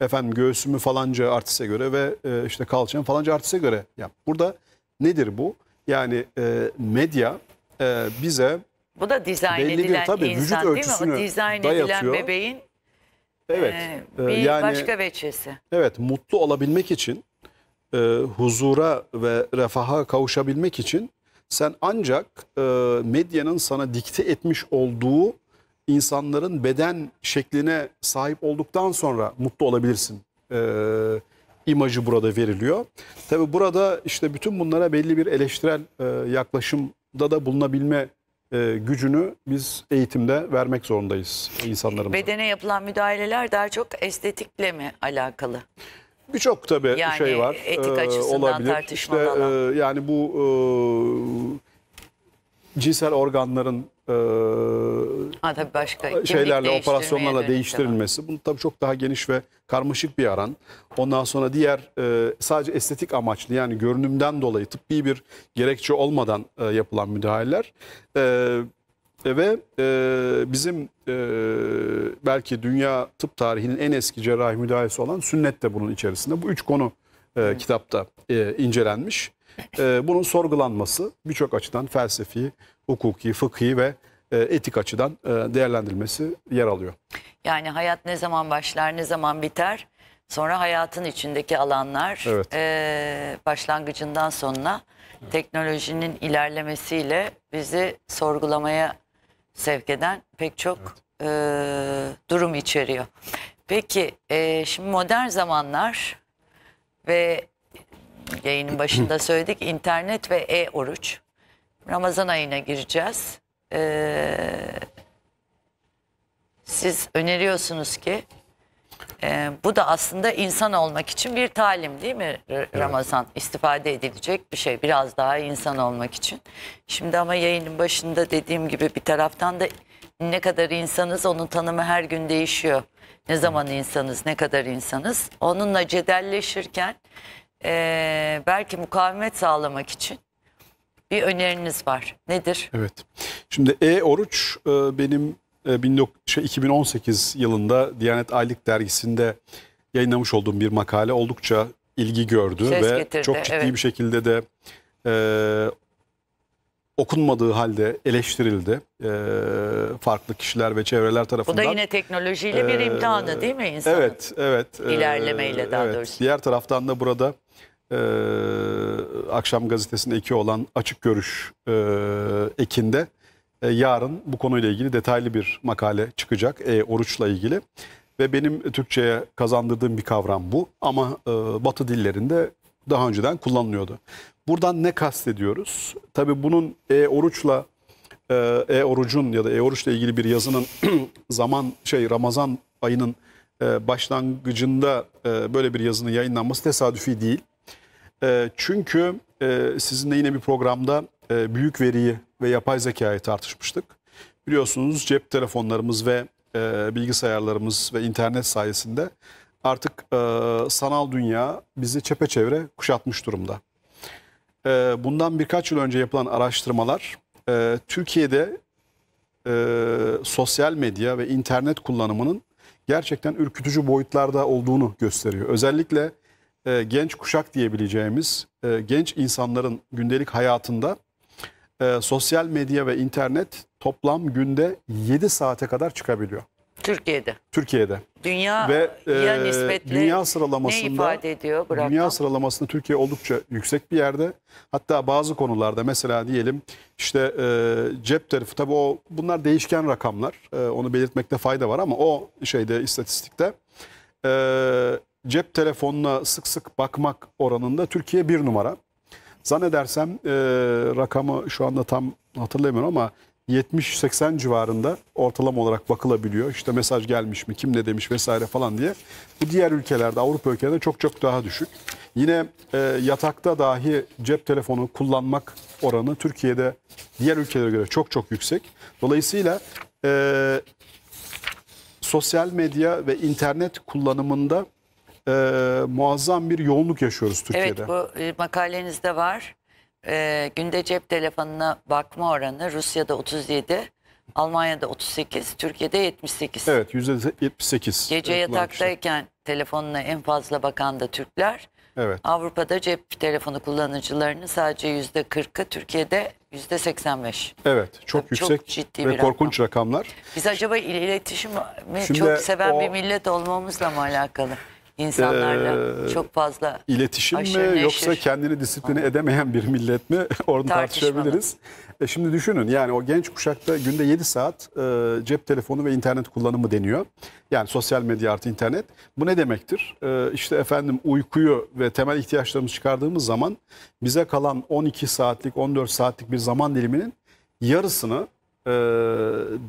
efendim göğsümü falanca artiste göre ve e, işte kalçamı falanca artiste göre yap. Burada nedir bu? Yani e, medya e, bize bu da dizayn belli edilen bir, tabii, insan vücut değil mi? dizayn dayatıyor. edilen bebeğin evet, e, e, bir yani, başka veçesi. Evet mutlu olabilmek için e, huzura ve refaha kavuşabilmek için sen ancak e, medyanın sana dikte etmiş olduğu insanların beden şekline sahip olduktan sonra mutlu olabilirsin e, imajı burada veriliyor. Tabi burada işte bütün bunlara belli bir eleştirel e, yaklaşımda da bulunabilme e, gücünü biz eğitimde vermek zorundayız insanlarımıza. Bedene yapılan müdahaleler daha çok estetikle mi alakalı? Birçok tabii şey yani, şey var. Yani etik e, açısından olabilir. tartışmalı alan. E, yani bu e, cinsel organların e, ee, ha, tabii başka şeylerle operasyonlarla değiştirilmesi. Var. Bunu tabii çok daha geniş ve karmaşık bir aran. Ondan sonra diğer e, sadece estetik amaçlı yani görünümden dolayı tıbbi bir gerekçe olmadan e, yapılan müdahaleler. E, e ve e, bizim e, belki dünya tıp tarihinin en eski cerrahi müdahalesi olan sünnet de bunun içerisinde. Bu üç konu e, kitapta e, incelenmiş. E, bunun sorgulanması birçok açıdan felsefi, hukuki, fıkhi ve e, etik açıdan e, değerlendirilmesi yer alıyor. Yani hayat ne zaman başlar, ne zaman biter? Sonra hayatın içindeki alanlar evet. E, başlangıcından sonuna teknolojinin ilerlemesiyle bizi sorgulamaya sevk eden pek çok evet. durum içeriyor. Peki şimdi modern zamanlar ve yayının başında söyledik internet ve e-oruç Ramazan ayına gireceğiz. Ee, siz öneriyorsunuz ki e, bu da aslında insan olmak için bir talim değil mi Ramazan? Evet. İstifade edilecek bir şey biraz daha insan olmak için. Şimdi ama yayının başında dediğim gibi bir taraftan da ne kadar insanız onun tanımı her gün değişiyor. Ne zaman insanız, ne kadar insanız. Onunla cedelleşirken e, belki mukavemet sağlamak için bir öneriniz var. Nedir? Evet. Şimdi E Oruç benim 2018 e, şey, yılında Diyanet Aylık Dergisi'nde yayınlamış olduğum bir makale oldukça ilgi gördü Ses ve getirdi, çok ciddi evet. bir şekilde de e, okunmadığı halde eleştirildi e, farklı kişiler ve çevreler tarafından. Bu da yine teknolojiyle bir e, imtihanı değil mi insanın? Evet, evet. E, İlerlemeyle daha evet. doğrusu. Diğer taraftan da burada e, akşam gazetesinde iki olan açık görüş e, ekinde e, yarın bu konuyla ilgili detaylı bir makale çıkacak e, oruçla ilgili. Ve benim Türkçe'ye kazandırdığım bir kavram bu ama e, batı dillerinde daha önceden kullanılıyordu. Buradan ne kastediyoruz? Tabi bunun e, oruçla e-orucun ya da e-oruçla ilgili bir yazının zaman şey Ramazan ayının e, başlangıcında e, böyle bir yazının yayınlanması tesadüfi değil. Ee, çünkü e, sizinle yine bir programda e, büyük veriyi ve yapay zekayı tartışmıştık. Biliyorsunuz cep telefonlarımız ve e, bilgisayarlarımız ve internet sayesinde artık e, sanal dünya bizi çepeçevre kuşatmış durumda. bundan birkaç yıl önce yapılan araştırmalar Türkiye'de sosyal medya ve internet kullanımının gerçekten ürkütücü boyutlarda olduğunu gösteriyor. Özellikle e, genç kuşak diyebileceğimiz e, genç insanların gündelik hayatında e, sosyal medya ve internet toplam günde 7 saate kadar çıkabiliyor. Türkiye'de. Türkiye'de. Dünya ve e, dünya sıralamasında ne ifade ediyor bu Dünya sıralamasında Türkiye oldukça yüksek bir yerde. Hatta bazı konularda mesela diyelim işte e, cep tarafı tabii o bunlar değişken rakamlar. E, onu belirtmekte fayda var ama o şeyde istatistikte e, cep telefonuna sık sık bakmak oranında Türkiye bir numara. Zannedersem e, rakamı şu anda tam hatırlamıyorum ama 70-80 civarında ortalama olarak bakılabiliyor. İşte mesaj gelmiş mi, kim ne demiş vesaire falan diye. Bu diğer ülkelerde, Avrupa ülkelerinde çok çok daha düşük. Yine e, yatakta dahi cep telefonu kullanmak oranı Türkiye'de diğer ülkelere göre çok çok yüksek. Dolayısıyla e, sosyal medya ve internet kullanımında e, muazzam bir yoğunluk yaşıyoruz Türkiye'de. Evet bu e, makalenizde var. E, günde cep telefonuna bakma oranı Rusya'da 37, Almanya'da 38, Türkiye'de 78. Evet %78. Gece yataktayken işte. telefonuna en fazla bakan da Türkler. Evet. Avrupa'da cep telefonu kullanıcılarının sadece yüzde 40'ı, Türkiye'de yüzde 85. Evet, çok Tabii yüksek çok ciddi ve bir korkunç rakam. rakamlar. Biz acaba iletişimi Şimdi çok seven o... bir millet olmamızla mı alakalı? insanlarla ee, çok fazla iletişim mi neşir. yoksa kendini disipline edemeyen bir millet mi? Orada tartışabiliriz. E şimdi düşünün yani o genç kuşakta günde 7 saat e, cep telefonu ve internet kullanımı deniyor. Yani sosyal medya artı internet. Bu ne demektir? E, işte efendim uykuyu ve temel ihtiyaçlarımızı çıkardığımız zaman bize kalan 12 saatlik 14 saatlik bir zaman diliminin yarısını e,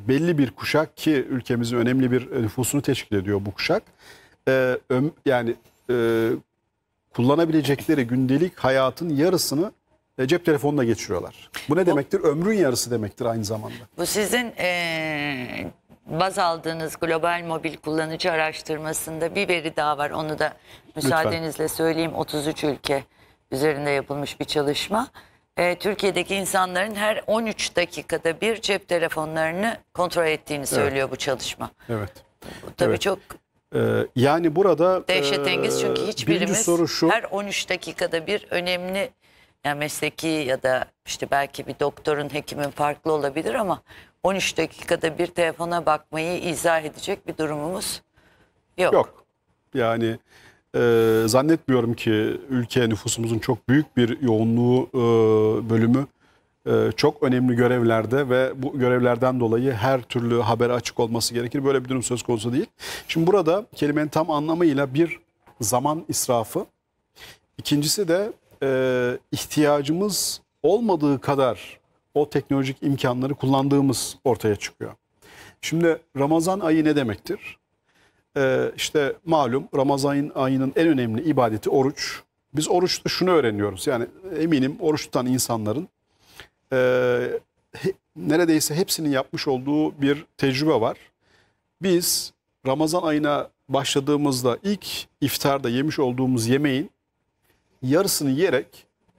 belli bir kuşak ki ülkemizin önemli bir nüfusunu teşkil ediyor bu kuşak e, öm, yani e, kullanabilecekleri gündelik hayatın yarısını e, cep telefonuna geçiriyorlar. Bu ne demektir? Ömrün yarısı demektir aynı zamanda. Bu sizin e, baz aldığınız global mobil kullanıcı araştırmasında bir veri daha var. Onu da müsaadenizle söyleyeyim. 33 ülke üzerinde yapılmış bir çalışma. E, Türkiye'deki insanların her 13 dakikada bir cep telefonlarını kontrol ettiğini söylüyor bu çalışma. Evet. tabii Evet. çok ee, yani burada dehşetengiz ee, e, çünkü hiçbirimiz soru şu, her 13 dakikada bir önemli yani mesleki ya da işte belki bir doktorun, hekimin farklı olabilir ama 13 dakikada bir telefona bakmayı izah edecek bir durumumuz yok. Yok. Yani e, zannetmiyorum ki ülke nüfusumuzun çok büyük bir yoğunluğu e, bölümü e, çok önemli görevlerde ve bu görevlerden dolayı her türlü habere açık olması gerekir. Böyle bir durum söz konusu değil. Şimdi burada kelimenin tam anlamıyla bir zaman israfı. İkincisi de e, ihtiyacımız olmadığı kadar o teknolojik imkanları kullandığımız ortaya çıkıyor. Şimdi Ramazan ayı ne demektir? Ee, işte malum Ramazan ayının en önemli ibadeti oruç. Biz oruçta şunu öğreniyoruz. Yani eminim oruç tutan insanların e, he, neredeyse hepsinin yapmış olduğu bir tecrübe var. Biz Ramazan ayına başladığımızda ilk iftarda yemiş olduğumuz yemeğin yarısını yiyerek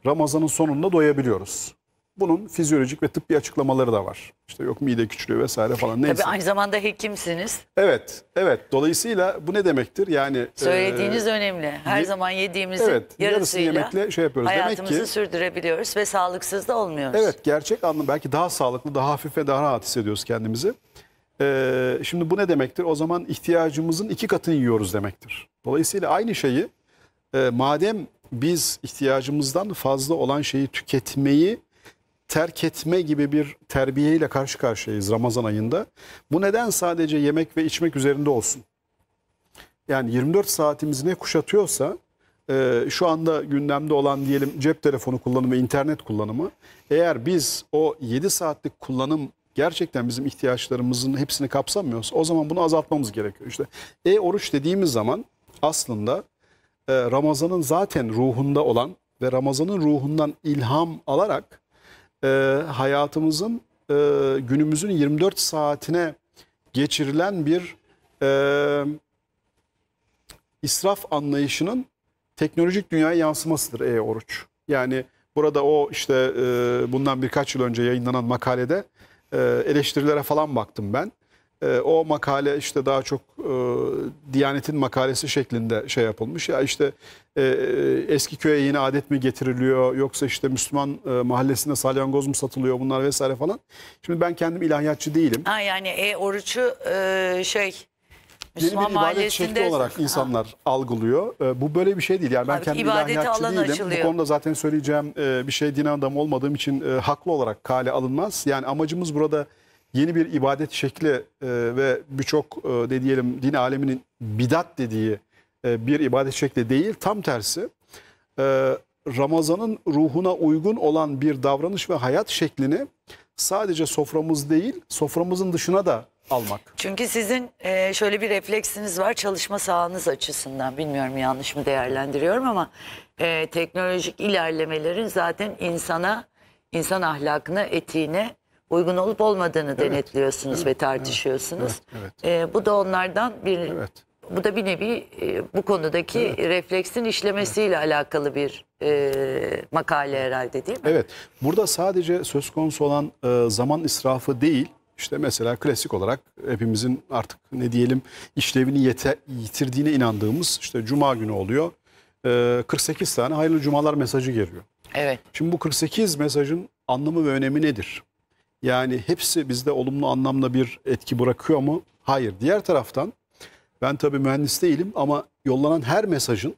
Ramazan'ın sonunda doyabiliyoruz. Bunun fizyolojik ve tıbbi açıklamaları da var. İşte yok mide küçülüyor vesaire falan neyse. Tabii aynı zamanda hekimsiniz. Evet, evet. Dolayısıyla bu ne demektir? Yani e, söylediğiniz e, önemli. Her ye, zaman yediğimiz evet, yarısıyla yemekle şey yapıyoruz. Hayatımızı Demek ki, sürdürebiliyoruz ve sağlıksız da olmuyoruz. Evet, gerçek anlamda belki daha sağlıklı, daha hafif ve daha rahat hissediyoruz kendimizi. Ee, şimdi bu ne demektir? O zaman ihtiyacımızın iki katını yiyoruz demektir. Dolayısıyla aynı şeyi e, madem biz ihtiyacımızdan fazla olan şeyi tüketmeyi terk etme gibi bir terbiyeyle karşı karşıyayız Ramazan ayında. Bu neden sadece yemek ve içmek üzerinde olsun? Yani 24 saatimizi ne kuşatıyorsa e, şu anda gündemde olan diyelim cep telefonu kullanımı, internet kullanımı. Eğer biz o 7 saatlik kullanım gerçekten bizim ihtiyaçlarımızın hepsini kapsamıyorsa o zaman bunu azaltmamız gerekiyor. İşte e-oruç dediğimiz zaman aslında e, Ramazan'ın zaten ruhunda olan ve Ramazan'ın ruhundan ilham alarak e, hayatımızın e, günümüzün 24 saatine geçirilen bir e, israf anlayışının teknolojik dünyaya yansımasıdır e-oruç. Yani burada o işte e, bundan birkaç yıl önce yayınlanan makalede e, eleştirilere falan baktım ben e, o makale işte daha çok e, Diyanet'in makalesi şeklinde şey yapılmış. Ya işte e, e, eski köye yeni adet mi getiriliyor yoksa işte Müslüman e, mahallesinde salyangoz mu satılıyor bunlar vesaire falan. Şimdi ben kendim ilahiyatçı değilim. Ha yani e, oruçu e, şey yeni bir ibadet şekli olarak insanlar ha. algılıyor. E, bu böyle bir şey değil. Yani ben Abi, kendim ilahiyatçı değilim. Açılıyor. Bu konuda zaten söyleyeceğim e, bir şey din adamı olmadığım için haklı olarak kale alınmaz. Yani amacımız burada yeni bir ibadet şekli e, ve birçok e, de diyelim din aleminin bidat dediği e, bir ibadet şekli değil. Tam tersi e, Ramazan'ın ruhuna uygun olan bir davranış ve hayat şeklini sadece soframız değil soframızın dışına da almak. Çünkü sizin e, şöyle bir refleksiniz var çalışma sahanız açısından bilmiyorum yanlış mı değerlendiriyorum ama e, teknolojik ilerlemelerin zaten insana insan ahlakına etiğine uygun olup olmadığını evet. denetliyorsunuz evet. ve tartışıyorsunuz. Evet. Evet. E, bu da onlardan bir evet. bu da bir nevi e, bu konudaki evet. refleksin işlemesiyle evet. alakalı bir e, makale herhalde değil mi? Evet. Burada sadece söz konusu olan e, zaman israfı değil işte mesela klasik olarak hepimizin artık ne diyelim işlevini yete, yitirdiğine inandığımız işte cuma günü oluyor. 48 e, tane hayırlı cumalar mesajı geliyor. Evet. Şimdi bu 48 mesajın anlamı ve önemi nedir? Yani hepsi bizde olumlu anlamda bir etki bırakıyor mu? Hayır. Diğer taraftan ben tabii mühendis değilim ama yollanan her mesajın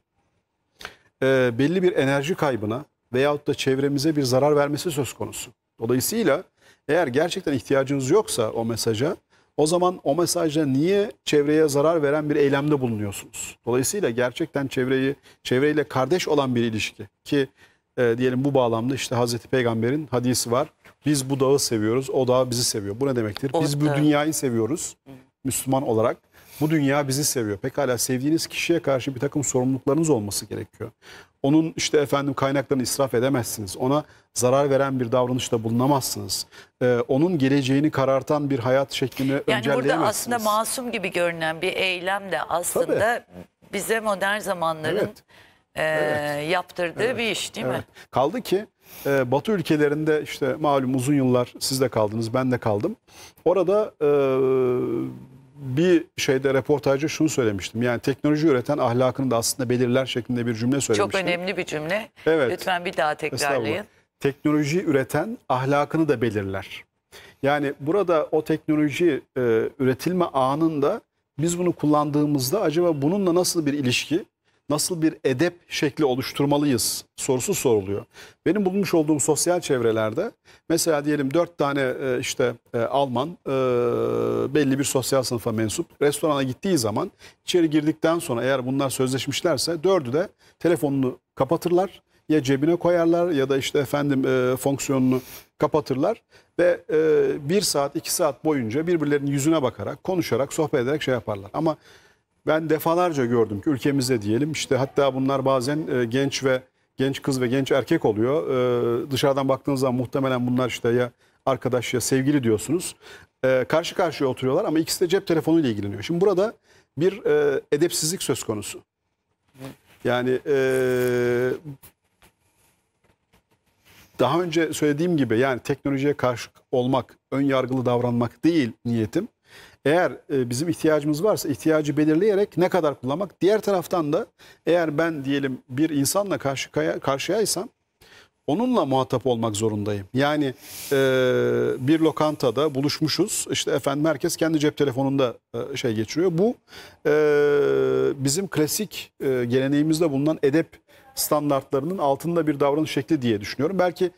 e, belli bir enerji kaybına veyahut da çevremize bir zarar vermesi söz konusu. Dolayısıyla eğer gerçekten ihtiyacınız yoksa o mesaja o zaman o mesajla niye çevreye zarar veren bir eylemde bulunuyorsunuz? Dolayısıyla gerçekten çevreyi çevreyle kardeş olan bir ilişki ki e, diyelim bu bağlamda işte Hazreti Peygamber'in hadisi var. Biz bu dağı seviyoruz, o dağ bizi seviyor. Bu ne demektir? Biz bu dünyayı seviyoruz Müslüman olarak. Bu dünya bizi seviyor. Pekala sevdiğiniz kişiye karşı bir takım sorumluluklarınız olması gerekiyor. Onun işte efendim kaynaklarını israf edemezsiniz. Ona zarar veren bir davranışta bulunamazsınız. Ee, onun geleceğini karartan bir hayat şeklini yani öncelleyemezsiniz. Yani burada aslında masum gibi görünen bir eylem de aslında Tabii. bize modern zamanların... Evet. E, evet. yaptırdığı evet. bir iş değil evet. mi? Kaldı ki e, Batı ülkelerinde işte malum uzun yıllar siz de kaldınız ben de kaldım. Orada e, bir şeyde röportajcı şunu söylemiştim. Yani teknoloji üreten ahlakını da aslında belirler şeklinde bir cümle söylemiştim. Çok önemli bir cümle. Evet. Lütfen bir daha tekrarlayın. Teknoloji üreten ahlakını da belirler. Yani burada o teknoloji e, üretilme anında biz bunu kullandığımızda acaba bununla nasıl bir ilişki nasıl bir edep şekli oluşturmalıyız sorusu soruluyor. Benim bulmuş olduğum sosyal çevrelerde mesela diyelim dört tane e, işte e, Alman e, belli bir sosyal sınıfa mensup restorana gittiği zaman içeri girdikten sonra eğer bunlar sözleşmişlerse dördü de telefonunu kapatırlar ya cebine koyarlar ya da işte efendim e, fonksiyonunu kapatırlar ve e, bir saat iki saat boyunca birbirlerinin yüzüne bakarak konuşarak sohbet ederek şey yaparlar. Ama ben defalarca gördüm ki ülkemizde diyelim işte hatta bunlar bazen e, genç ve genç kız ve genç erkek oluyor. E, dışarıdan baktığınız zaman muhtemelen bunlar işte ya arkadaş ya sevgili diyorsunuz. E, karşı karşıya oturuyorlar ama ikisi de cep telefonuyla ilgileniyor. Şimdi burada bir edepsizlik söz konusu. Yani daha önce söylediğim gibi yani teknolojiye karşı olmak, ön yargılı davranmak değil niyetim. Eğer e, bizim ihtiyacımız varsa ihtiyacı belirleyerek ne kadar kullanmak. Diğer taraftan da eğer ben diyelim bir insanla karşı karşıyaysam onunla muhatap olmak zorundayım. Yani e, bir lokantada buluşmuşuz. İşte efendim herkes kendi cep telefonunda e, şey geçiriyor. Bu e, bizim klasik geleneğimizde bulunan edep standartlarının altında bir davranış şekli diye düşünüyorum. Belki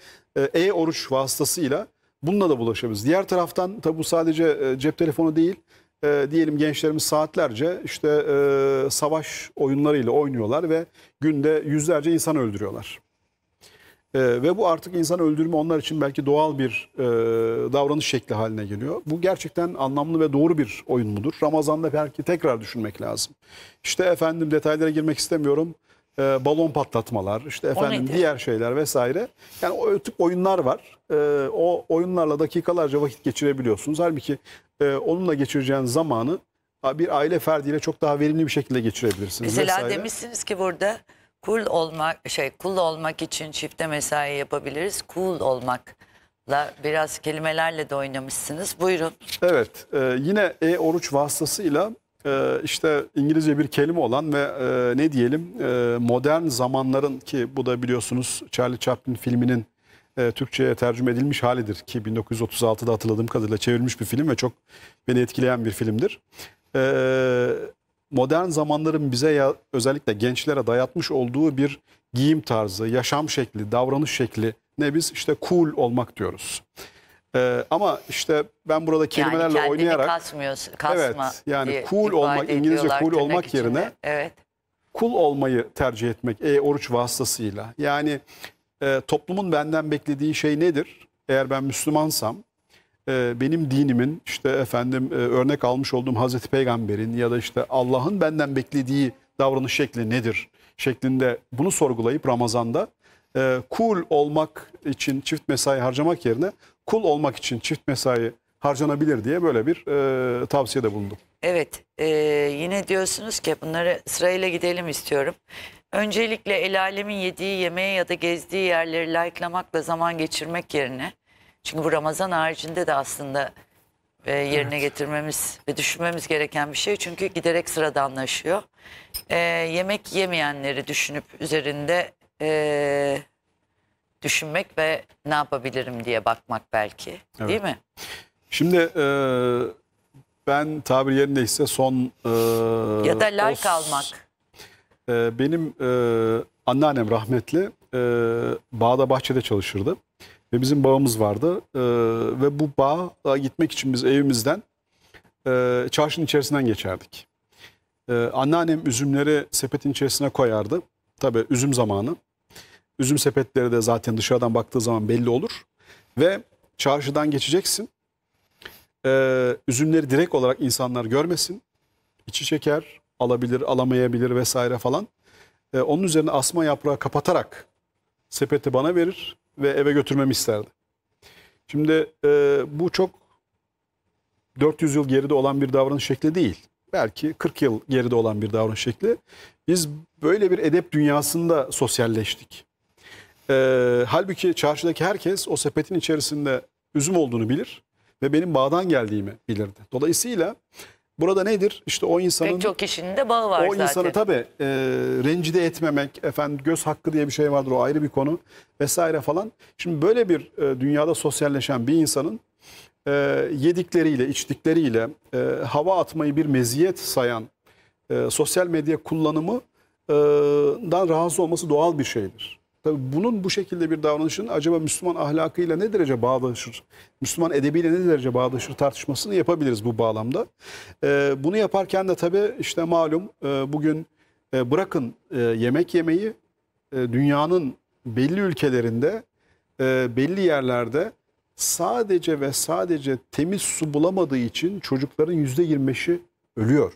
e-oruç vasıtasıyla Bununla da bulaşabiliriz. Diğer taraftan tabi bu sadece e, cep telefonu değil. E, diyelim gençlerimiz saatlerce işte e, savaş oyunlarıyla oynuyorlar ve günde yüzlerce insan öldürüyorlar. E, ve bu artık insan öldürme onlar için belki doğal bir e, davranış şekli haline geliyor. Bu gerçekten anlamlı ve doğru bir oyun mudur? Ramazan'da belki tekrar düşünmek lazım. İşte efendim detaylara girmek istemiyorum e, balon patlatmalar, işte efendim diğer şeyler vesaire. Yani o tip oyunlar var. E, o oyunlarla dakikalarca vakit geçirebiliyorsunuz. Halbuki e, onunla geçireceğin zamanı bir aile ferdiyle çok daha verimli bir şekilde geçirebilirsiniz. Mesela vesaire. demişsiniz ki burada kul olmak şey kul olmak için çifte mesai yapabiliriz. Kul olmak La biraz kelimelerle de oynamışsınız. Buyurun. Evet, e, yine e-oruç vasıtasıyla e, işte İngilizce bir kelime olan ve e, ne diyelim e, modern zamanların ki bu da biliyorsunuz Charlie Chaplin filminin e, Türkçe'ye tercüme edilmiş halidir ki 1936'da hatırladığım kadarıyla çevrilmiş bir film ve çok beni etkileyen bir filmdir. E, modern zamanların bize ya, özellikle gençlere dayatmış olduğu bir giyim tarzı, yaşam şekli, davranış şekli ne biz işte cool olmak diyoruz. Ee, ama işte ben burada kelimelerle yani oynayarak kasmıyor, kasma evet, yani cool olmak İngilizce cool olmak içinde. yerine evet. cool olmayı tercih etmek e oruç vasıtasıyla. Yani e, toplumun benden beklediği şey nedir? Eğer ben Müslümansam e, benim dinimin işte efendim e, örnek almış olduğum Hazreti Peygamber'in ya da işte Allah'ın benden beklediği davranış şekli nedir? Şeklinde bunu sorgulayıp Ramazan'da e, cool olmak için çift mesai harcamak yerine kul olmak için çift mesai harcanabilir diye böyle bir e, tavsiyede bulundum. Evet e, yine diyorsunuz ki bunları sırayla gidelim istiyorum. Öncelikle el alemin yediği yemeği ya da gezdiği yerleri layıklamakla zaman geçirmek yerine çünkü bu Ramazan haricinde de aslında e, yerine evet. getirmemiz ve düşünmemiz gereken bir şey. Çünkü giderek sıradanlaşıyor. E, yemek yemeyenleri düşünüp üzerinde e, düşünmek ve ne yapabilirim diye bakmak belki evet. değil mi? Şimdi e, ben tabir yerindeyse son... E, ya da like o, almak. E, benim e, anneannem rahmetli e, bağda bahçede çalışırdı. Ve bizim bağımız vardı. E, ve bu bağa gitmek için biz evimizden e, çarşının içerisinden geçerdik. E, anneannem üzümleri sepetin içerisine koyardı. Tabii üzüm zamanı. Üzüm sepetleri de zaten dışarıdan baktığı zaman belli olur. Ve çarşıdan geçeceksin. Ee, üzümleri direkt olarak insanlar görmesin. İçi çeker, alabilir, alamayabilir vesaire falan. Ee, onun üzerine asma yaprağı kapatarak sepeti bana verir ve eve götürmemi isterdi. Şimdi e, bu çok 400 yıl geride olan bir davranış şekli değil. Belki 40 yıl geride olan bir davranış şekli. Biz böyle bir edep dünyasında sosyalleştik. E, halbuki çarşıdaki herkes o sepetin içerisinde üzüm olduğunu bilir ve benim bağdan geldiğimi bilirdi. Dolayısıyla burada nedir? İşte o insanın... Pek çok kişinin de bağı var o zaten. O insanı tabii e, rencide etmemek, efendim göz hakkı diye bir şey vardır o ayrı bir konu vesaire falan. Şimdi böyle bir e, dünyada sosyalleşen bir insanın e, yedikleriyle, içtikleriyle e, hava atmayı bir meziyet sayan e, sosyal medya kullanımından rahatsız olması doğal bir şeydir. Tabii bunun bu şekilde bir davranışın acaba Müslüman ahlakıyla ne derece bağdaşır, Müslüman edebiyle ne derece bağdaşır tartışmasını yapabiliriz bu bağlamda. Ee, bunu yaparken de tabii işte malum e, bugün e, bırakın e, yemek yemeyi e, dünyanın belli ülkelerinde, e, belli yerlerde sadece ve sadece temiz su bulamadığı için çocukların %25'i ölüyor.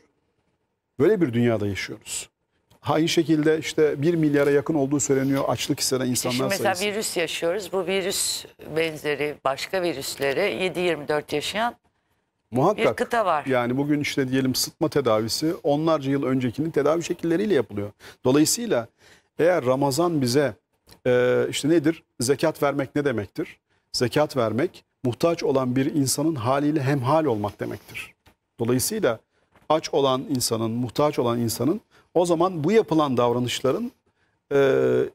Böyle bir dünyada yaşıyoruz. Aynı şekilde işte 1 milyara yakın olduğu söyleniyor açlık hisseden insanlar Şimdi mesela sayısı. virüs yaşıyoruz. Bu virüs benzeri başka virüsleri 7-24 yaşayan Muhakkak. bir kıta var. Yani bugün işte diyelim sıtma tedavisi onlarca yıl öncekinin tedavi şekilleriyle yapılıyor. Dolayısıyla eğer Ramazan bize e, işte nedir? Zekat vermek ne demektir? Zekat vermek muhtaç olan bir insanın haliyle hemhal olmak demektir. Dolayısıyla aç olan insanın, muhtaç olan insanın o zaman bu yapılan davranışların... E,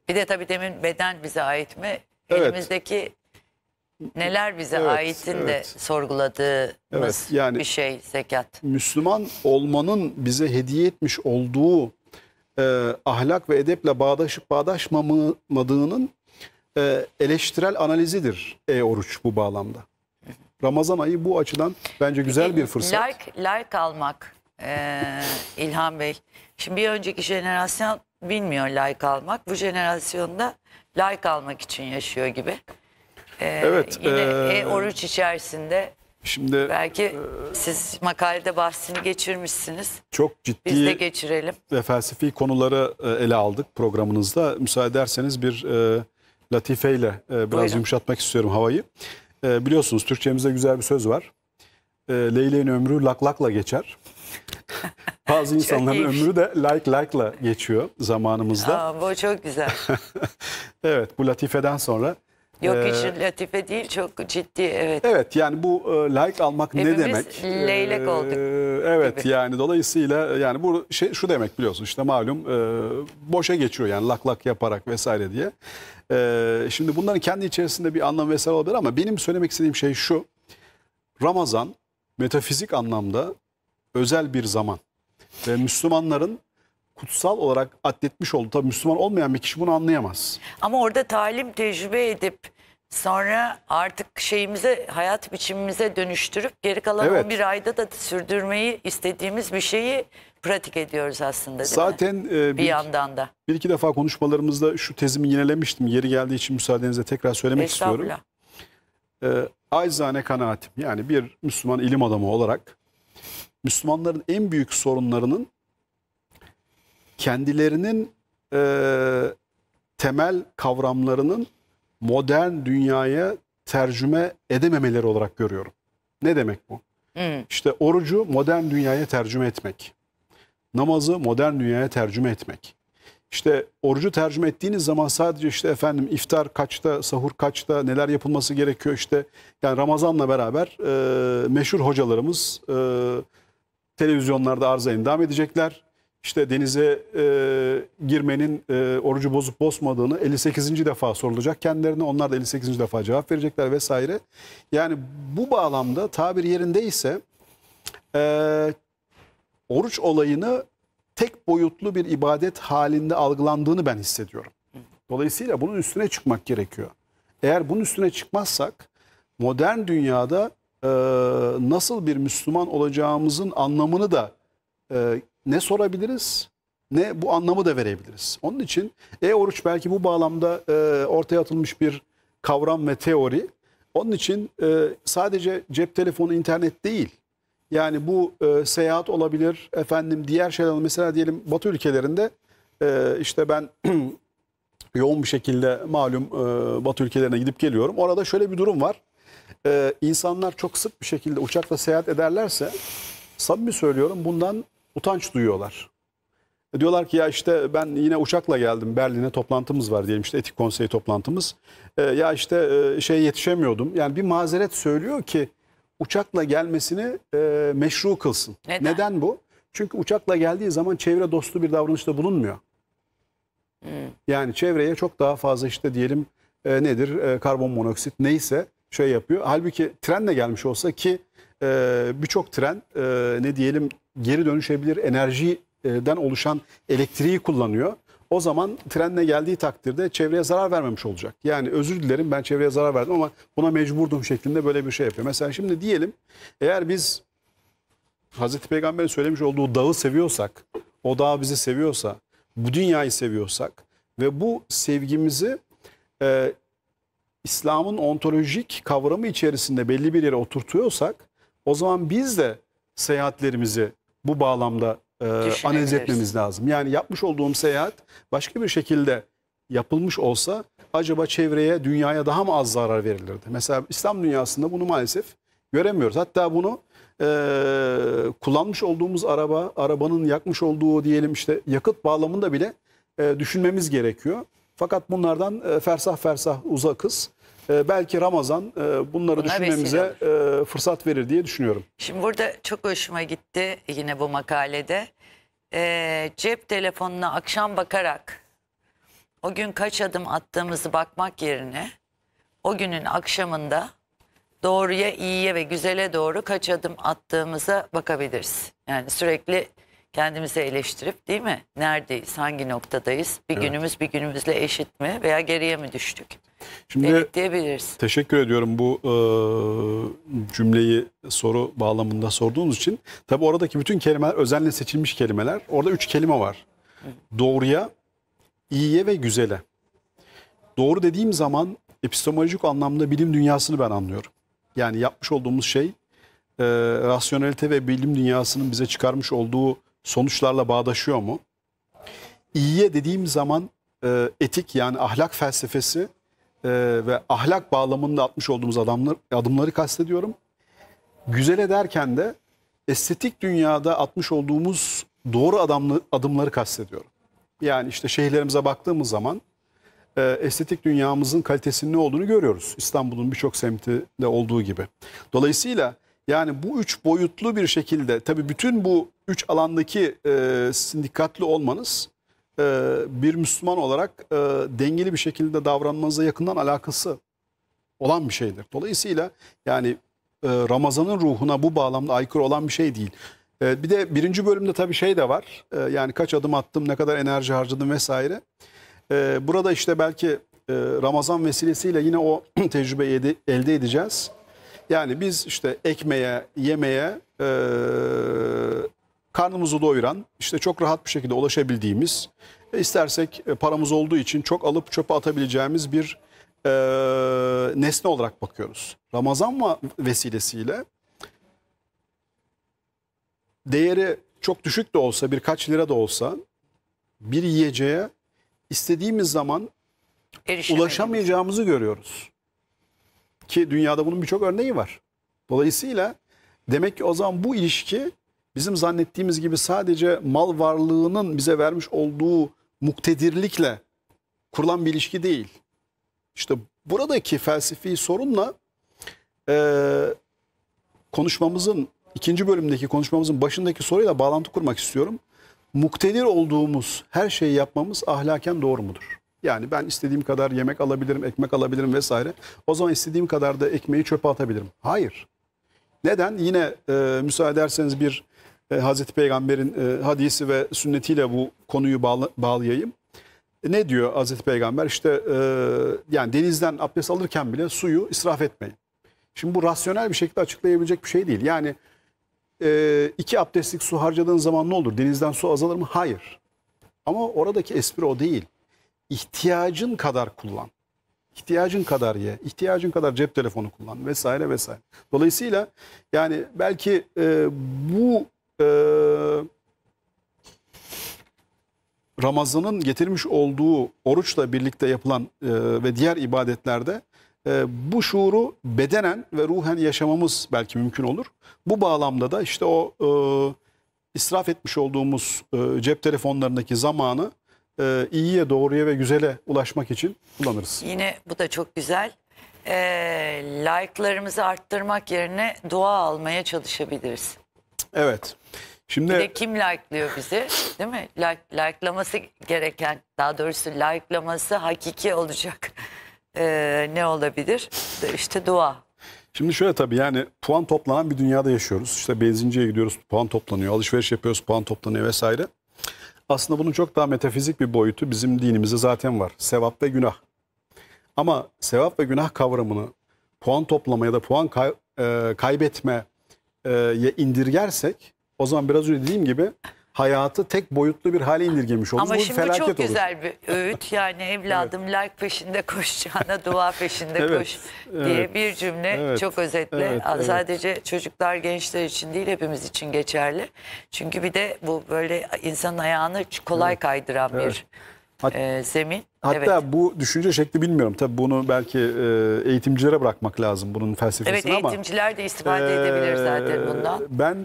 bir de tabii demin beden bize ait mi? Evet. Elimizdeki neler bize evet, aitin evet. de sorguladığımız evet, yani, bir şey zekat. Müslüman olmanın bize hediye etmiş olduğu e, ahlak ve edeple bağdaşıp bağdaşmamadığının e, eleştirel analizidir e-oruç bu bağlamda. Ramazan ayı bu açıdan bence güzel bir fırsat. Like, like almak e, İlhan Bey. Şimdi bir önceki jenerasyon bilmiyor like almak. Bu jenerasyonda like almak için yaşıyor gibi. Ee, evet. Yine e, e, oruç içerisinde Şimdi belki e, siz makalede bahsini geçirmişsiniz. Çok ciddi. Biz de geçirelim. Ve felsefi konuları e, ele aldık programınızda. Müsaade ederseniz bir e, ile e, biraz Buyurun. yumuşatmak istiyorum havayı. E, biliyorsunuz Türkçemizde güzel bir söz var. E, Leyleğin ömrü laklakla geçer. Bazı insanların iyiymiş. ömrü de like like'la geçiyor zamanımızda. Aa, bu çok güzel. evet bu latifeden sonra. Yok ee, hiç latife değil çok ciddi evet. Evet yani bu e, like almak Hepimiz ne demek? leylek e, olduk. evet gibi. yani dolayısıyla yani bu şey şu demek biliyorsun işte malum e, boşa geçiyor yani lak lak yaparak vesaire diye. E, şimdi bunların kendi içerisinde bir anlam vesaire olabilir ama benim söylemek istediğim şey şu. Ramazan metafizik anlamda özel bir zaman. Ve Müslümanların kutsal olarak adletmiş oldu. Tabii Müslüman olmayan bir kişi bunu anlayamaz. Ama orada talim tecrübe edip sonra artık şeyimize hayat biçimimize dönüştürüp geri kalan evet. 11 ayda da sürdürmeyi istediğimiz bir şeyi pratik ediyoruz aslında değil Zaten mi? E, bir, bir yandan da. Bir iki defa konuşmalarımızda şu tezimi yinelemiştim. Yeri geldiği için müsaadenizle tekrar söylemek istiyorum. E, aczane kanaatim yani bir Müslüman ilim adamı olarak Müslümanların en büyük sorunlarının kendilerinin e, temel kavramlarının modern dünyaya tercüme edememeleri olarak görüyorum. Ne demek bu? Hmm. İşte orucu modern dünyaya tercüme etmek. Namazı modern dünyaya tercüme etmek. İşte orucu tercüme ettiğiniz zaman sadece işte efendim iftar kaçta, sahur kaçta, neler yapılması gerekiyor işte. Yani Ramazan'la beraber e, meşhur hocalarımız e, televizyonlarda arıza endam edecekler. İşte denize e, girmenin e, orucu bozup bozmadığını 58. defa sorulacak kendilerine. Onlar da 58. defa cevap verecekler vesaire. Yani bu bağlamda tabir yerindeyse e, oruç olayını tek boyutlu bir ibadet halinde algılandığını ben hissediyorum. Dolayısıyla bunun üstüne çıkmak gerekiyor. Eğer bunun üstüne çıkmazsak modern dünyada ee, nasıl bir Müslüman olacağımızın anlamını da e, ne sorabiliriz ne bu anlamı da verebiliriz. Onun için e-oruç belki bu bağlamda e, ortaya atılmış bir kavram ve teori. Onun için e, sadece cep telefonu internet değil. Yani bu e, seyahat olabilir efendim diğer şeyler mesela diyelim Batı ülkelerinde e, işte ben yoğun bir şekilde malum e, Batı ülkelerine gidip geliyorum. Orada şöyle bir durum var e, insanlar çok sık bir şekilde uçakla seyahat ederlerse samimi söylüyorum bundan utanç duyuyorlar. E, diyorlar ki ya işte ben yine uçakla geldim Berlin'e toplantımız var diyelim işte etik konsey toplantımız. E, ya işte e, şey yetişemiyordum. Yani bir mazeret söylüyor ki uçakla gelmesini e, meşru kılsın. Neden? Neden bu? Çünkü uçakla geldiği zaman çevre dostu bir davranışta bulunmuyor. Hmm. Yani çevreye çok daha fazla işte diyelim e, nedir e, karbon monoksit neyse şey yapıyor. Halbuki trenle gelmiş olsa ki e, birçok tren e, ne diyelim geri dönüşebilir enerjiden oluşan elektriği kullanıyor. O zaman trenle geldiği takdirde çevreye zarar vermemiş olacak. Yani özür dilerim ben çevreye zarar verdim ama buna mecburdum şeklinde böyle bir şey yapıyor. Mesela şimdi diyelim eğer biz Hazreti Peygamber'in söylemiş olduğu dağı seviyorsak, o dağ bizi seviyorsa, bu dünyayı seviyorsak ve bu sevgimizi e, İslam'ın ontolojik kavramı içerisinde belli bir yere oturtuyorsak o zaman biz de seyahatlerimizi bu bağlamda e, analiz etmemiz lazım. Yani yapmış olduğum seyahat başka bir şekilde yapılmış olsa acaba çevreye, dünyaya daha mı az zarar verilirdi? Mesela İslam dünyasında bunu maalesef göremiyoruz. Hatta bunu e, kullanmış olduğumuz araba, arabanın yakmış olduğu diyelim işte yakıt bağlamında bile e, düşünmemiz gerekiyor. Fakat bunlardan e, fersah fersah uzakız. E, belki Ramazan e, bunları Buna düşünmemize fırsat verir diye düşünüyorum. Şimdi burada çok hoşuma gitti yine bu makalede. E, cep telefonuna akşam bakarak o gün kaç adım attığımızı bakmak yerine o günün akşamında doğruya, iyiye ve güzele doğru kaç adım attığımıza bakabiliriz. Yani sürekli kendimizi eleştirip değil mi? Neredeyiz, hangi noktadayız? Bir evet. günümüz bir günümüzle eşit mi veya geriye mi düştük? Şimdi diyebiliriz. Teşekkür ediyorum bu e, cümleyi soru bağlamında sorduğunuz için. Tabi oradaki bütün kelimeler özenle seçilmiş kelimeler. Orada üç kelime var. Doğruya, iyiye ve güzele. Doğru dediğim zaman epistemolojik anlamda bilim dünyasını ben anlıyorum. Yani yapmış olduğumuz şey e, rasyonelite ve bilim dünyasının bize çıkarmış olduğu sonuçlarla bağdaşıyor mu? İyiye dediğim zaman e, etik yani ahlak felsefesi e, ve ahlak bağlamında atmış olduğumuz adamlar, adımları kastediyorum. Güzele derken de estetik dünyada atmış olduğumuz doğru adamlı, adımları kastediyorum. Yani işte şehirlerimize baktığımız zaman e, estetik dünyamızın kalitesinin ne olduğunu görüyoruz. İstanbul'un birçok semtinde olduğu gibi. Dolayısıyla yani bu üç boyutlu bir şekilde tabii bütün bu üç alandaki e, sizin olmanız e, bir Müslüman olarak e, dengeli bir şekilde davranmanıza yakından alakası olan bir şeydir. Dolayısıyla yani e, Ramazan'ın ruhuna bu bağlamda aykırı olan bir şey değil. E, bir de birinci bölümde tabii şey de var e, yani kaç adım attım ne kadar enerji harcadım vesaire. E, burada işte belki e, Ramazan vesilesiyle yine o tecrübeyi elde edeceğiz. Yani biz işte ekmeğe, yemeğe e, karnımızı doyuran, işte çok rahat bir şekilde ulaşabildiğimiz, e, istersek e, paramız olduğu için çok alıp çöpe atabileceğimiz bir e, nesne olarak bakıyoruz. Ramazan vesilesiyle değeri çok düşük de olsa, birkaç lira da olsa bir yiyeceğe istediğimiz zaman ulaşamayacağımızı görüyoruz. Ki dünyada bunun birçok örneği var. Dolayısıyla demek ki o zaman bu ilişki bizim zannettiğimiz gibi sadece mal varlığının bize vermiş olduğu muktedirlikle kurulan bir ilişki değil. İşte buradaki felsefi sorunla e, konuşmamızın ikinci bölümdeki konuşmamızın başındaki soruyla bağlantı kurmak istiyorum. Muktedir olduğumuz her şeyi yapmamız ahlaken doğru mudur? Yani ben istediğim kadar yemek alabilirim, ekmek alabilirim vesaire. O zaman istediğim kadar da ekmeği çöpe atabilirim. Hayır. Neden? Yine e, müsaade ederseniz bir e, Hazreti Peygamber'in e, hadisi ve sünnetiyle bu konuyu bağlayayım. E, ne diyor Hazreti Peygamber? İşte e, yani denizden abdest alırken bile suyu israf etmeyin. Şimdi bu rasyonel bir şekilde açıklayabilecek bir şey değil. Yani e, iki abdestlik su harcadığın zaman ne olur? Denizden su azalır mı? Hayır. Ama oradaki espri o değil ihtiyacın kadar kullan. İhtiyacın kadar ye, ihtiyacın kadar cep telefonu kullan vesaire vesaire. Dolayısıyla yani belki e, bu e, Ramazan'ın getirmiş olduğu oruçla birlikte yapılan e, ve diğer ibadetlerde e, bu şuuru bedenen ve ruhen yaşamamız belki mümkün olur. Bu bağlamda da işte o e, israf etmiş olduğumuz e, cep telefonlarındaki zamanı e, iyiye, doğruya ve güzele ulaşmak için kullanırız. Yine bu da çok güzel. E, like'larımızı arttırmak yerine dua almaya çalışabiliriz. Evet. Şimdi Bir de kim likeliyor bizi değil mi? Like, likelaması gereken daha doğrusu likelaması hakiki olacak e, ne olabilir? İşte dua. Şimdi şöyle tabii yani puan toplanan bir dünyada yaşıyoruz. İşte benzinciye gidiyoruz puan toplanıyor. Alışveriş yapıyoruz puan toplanıyor vesaire. Aslında bunun çok daha metafizik bir boyutu bizim dinimizde zaten var. Sevap ve günah. Ama sevap ve günah kavramını puan toplama ya da puan kay, e, kaybetmeye e, indirgersek o zaman biraz önce dediğim gibi hayatı tek boyutlu bir hale indirgemiş oluruz. Ama bu şimdi çok güzel olur. bir öğüt yani evladım evet. like peşinde koşacağına dua peşinde evet, koş diye evet, bir cümle evet, çok özetle evet, evet. sadece çocuklar gençler için değil hepimiz için geçerli. Çünkü bir de bu böyle insanın ayağını kolay evet, kaydıran evet. bir Hat e, zemin. Hatta evet. bu düşünce şekli bilmiyorum. Tabii bunu belki e, eğitimcilere bırakmak lazım bunun felsefesini evet, ama. Evet eğitimciler de istifade e, edebilir zaten bundan. Ben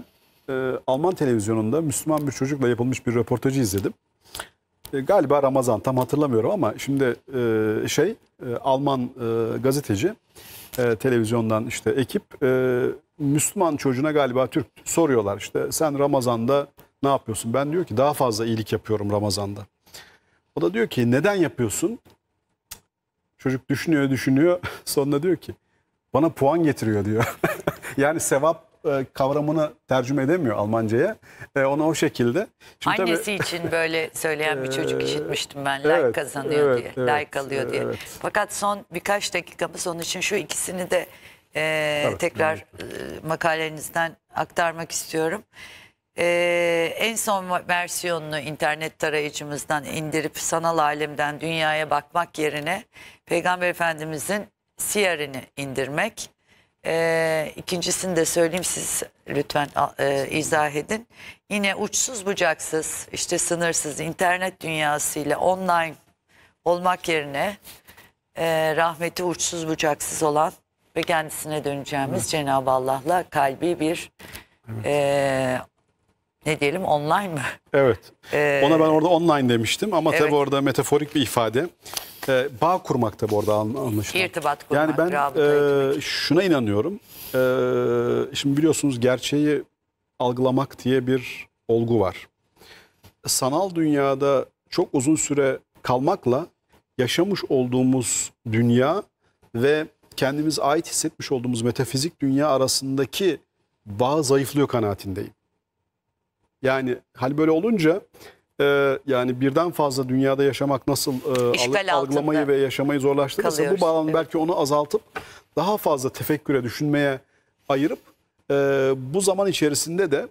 e, Alman televizyonunda Müslüman bir çocukla yapılmış bir röportajı izledim. E, galiba Ramazan tam hatırlamıyorum ama şimdi e, şey e, Alman e, gazeteci e, televizyondan işte ekip e, Müslüman çocuğuna galiba Türk soruyorlar işte sen Ramazan'da ne yapıyorsun? Ben diyor ki daha fazla iyilik yapıyorum Ramazan'da. O da diyor ki neden yapıyorsun? Çocuk düşünüyor düşünüyor sonunda diyor ki bana puan getiriyor diyor. yani sevap e, kavramını tercüme edemiyor Almanca'ya. E, ona o şekilde. Şimdi Annesi tabii, için böyle söyleyen bir çocuk e, işitmiştim ben. Like evet, kazanıyor evet, diye, evet, like alıyor evet. diye. Fakat son birkaç dakikamız onun için şu ikisini de e, tabii, tekrar e, makalenizden aktarmak istiyorum. Ee, en son versiyonunu internet tarayıcımızdan indirip sanal alemden dünyaya bakmak yerine Peygamber Efendimizin siyerini indirmek e, ikincisini de söyleyeyim siz lütfen e, izah edin. Yine uçsuz bucaksız işte sınırsız internet dünyasıyla online olmak yerine e, rahmeti uçsuz bucaksız olan ve kendisine döneceğimiz evet. Cenab-ı Allah'la kalbi bir evet. e, ne diyelim online mı? Evet. Ee, Ona ben orada online demiştim ama evet. tabii orada metaforik bir ifade e, bağ kurmakta bu arada anlaşılan. İrtibat kurmak, Yani ben e, şuna inanıyorum. E, şimdi biliyorsunuz gerçeği algılamak diye bir olgu var. Sanal dünyada çok uzun süre kalmakla yaşamış olduğumuz dünya ve kendimiz ait hissetmiş olduğumuz metafizik dünya arasındaki bağ zayıflıyor kanaatindeyim. Yani hal böyle olunca e, yani birden fazla dünyada yaşamak nasıl e, algılamayı ve yaşamayı zorlaştırırsa kalıyoruz. bu bağlamda evet. belki onu azaltıp daha fazla tefekküre düşünmeye ayırıp e, bu zaman içerisinde de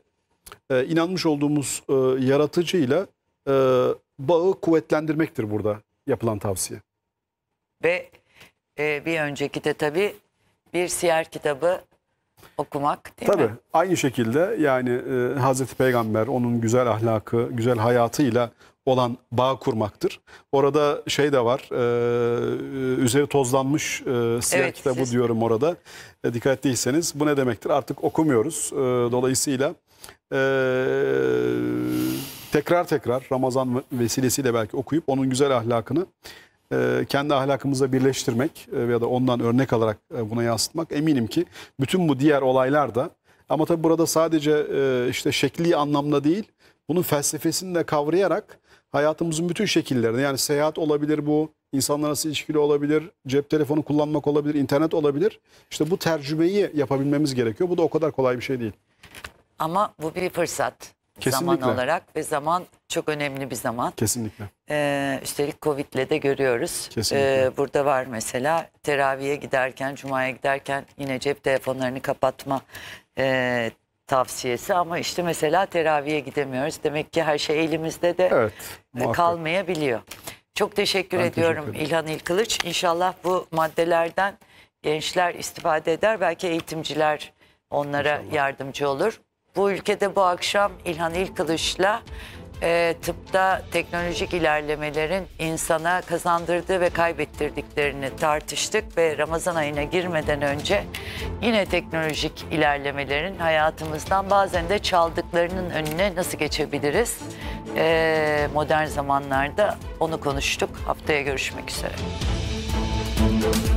e, inanmış olduğumuz e, yaratıcıyla e, bağı kuvvetlendirmektir burada yapılan tavsiye. Ve e, bir önceki de tabii bir siyer kitabı okumak değil Tabii. mi? Aynı şekilde yani e, Hazreti Peygamber onun güzel ahlakı, güzel hayatıyla olan bağ kurmaktır. Orada şey de var, e, e üzeri tozlanmış e, siyah evet, kitabı siz... diyorum orada. E, dikkat ettiyseniz bu ne demektir? Artık okumuyoruz. E, dolayısıyla e, tekrar tekrar Ramazan vesilesiyle belki okuyup onun güzel ahlakını e, kendi ahlakımıza birleştirmek e, ya da ondan örnek alarak e, buna yansıtmak eminim ki bütün bu diğer olaylar da ama tabii burada sadece işte şekli anlamda değil bunun felsefesini de kavrayarak hayatımızın bütün şekillerine yani seyahat olabilir bu, insanlar arası ilişkili olabilir, cep telefonu kullanmak olabilir, internet olabilir. İşte bu tercümeyi yapabilmemiz gerekiyor. Bu da o kadar kolay bir şey değil. Ama bu bir fırsat. Kesinlikle. Zaman olarak ve zaman çok önemli bir zaman. Kesinlikle. Ee, üstelik Covid'le de görüyoruz. Kesinlikle. Ee, burada var mesela teraviye giderken, cumaya giderken yine cep telefonlarını kapatma e, tavsiyesi ama işte mesela teraviye gidemiyoruz. Demek ki her şey elimizde de evet, e, kalmayabiliyor. Çok teşekkür ben ediyorum teşekkür İlhan İlkılıç. İnşallah bu maddelerden gençler istifade eder. Belki eğitimciler onlara İnşallah. yardımcı olur. Bu ülkede bu akşam İlhan İlkılıç'la e, tıpta teknolojik ilerlemelerin insana kazandırdığı ve kaybettirdiklerini tartıştık ve Ramazan ayına girmeden önce yine teknolojik ilerlemelerin hayatımızdan bazen de çaldıklarının önüne nasıl geçebiliriz e, modern zamanlarda onu konuştuk. Haftaya görüşmek üzere. Müzik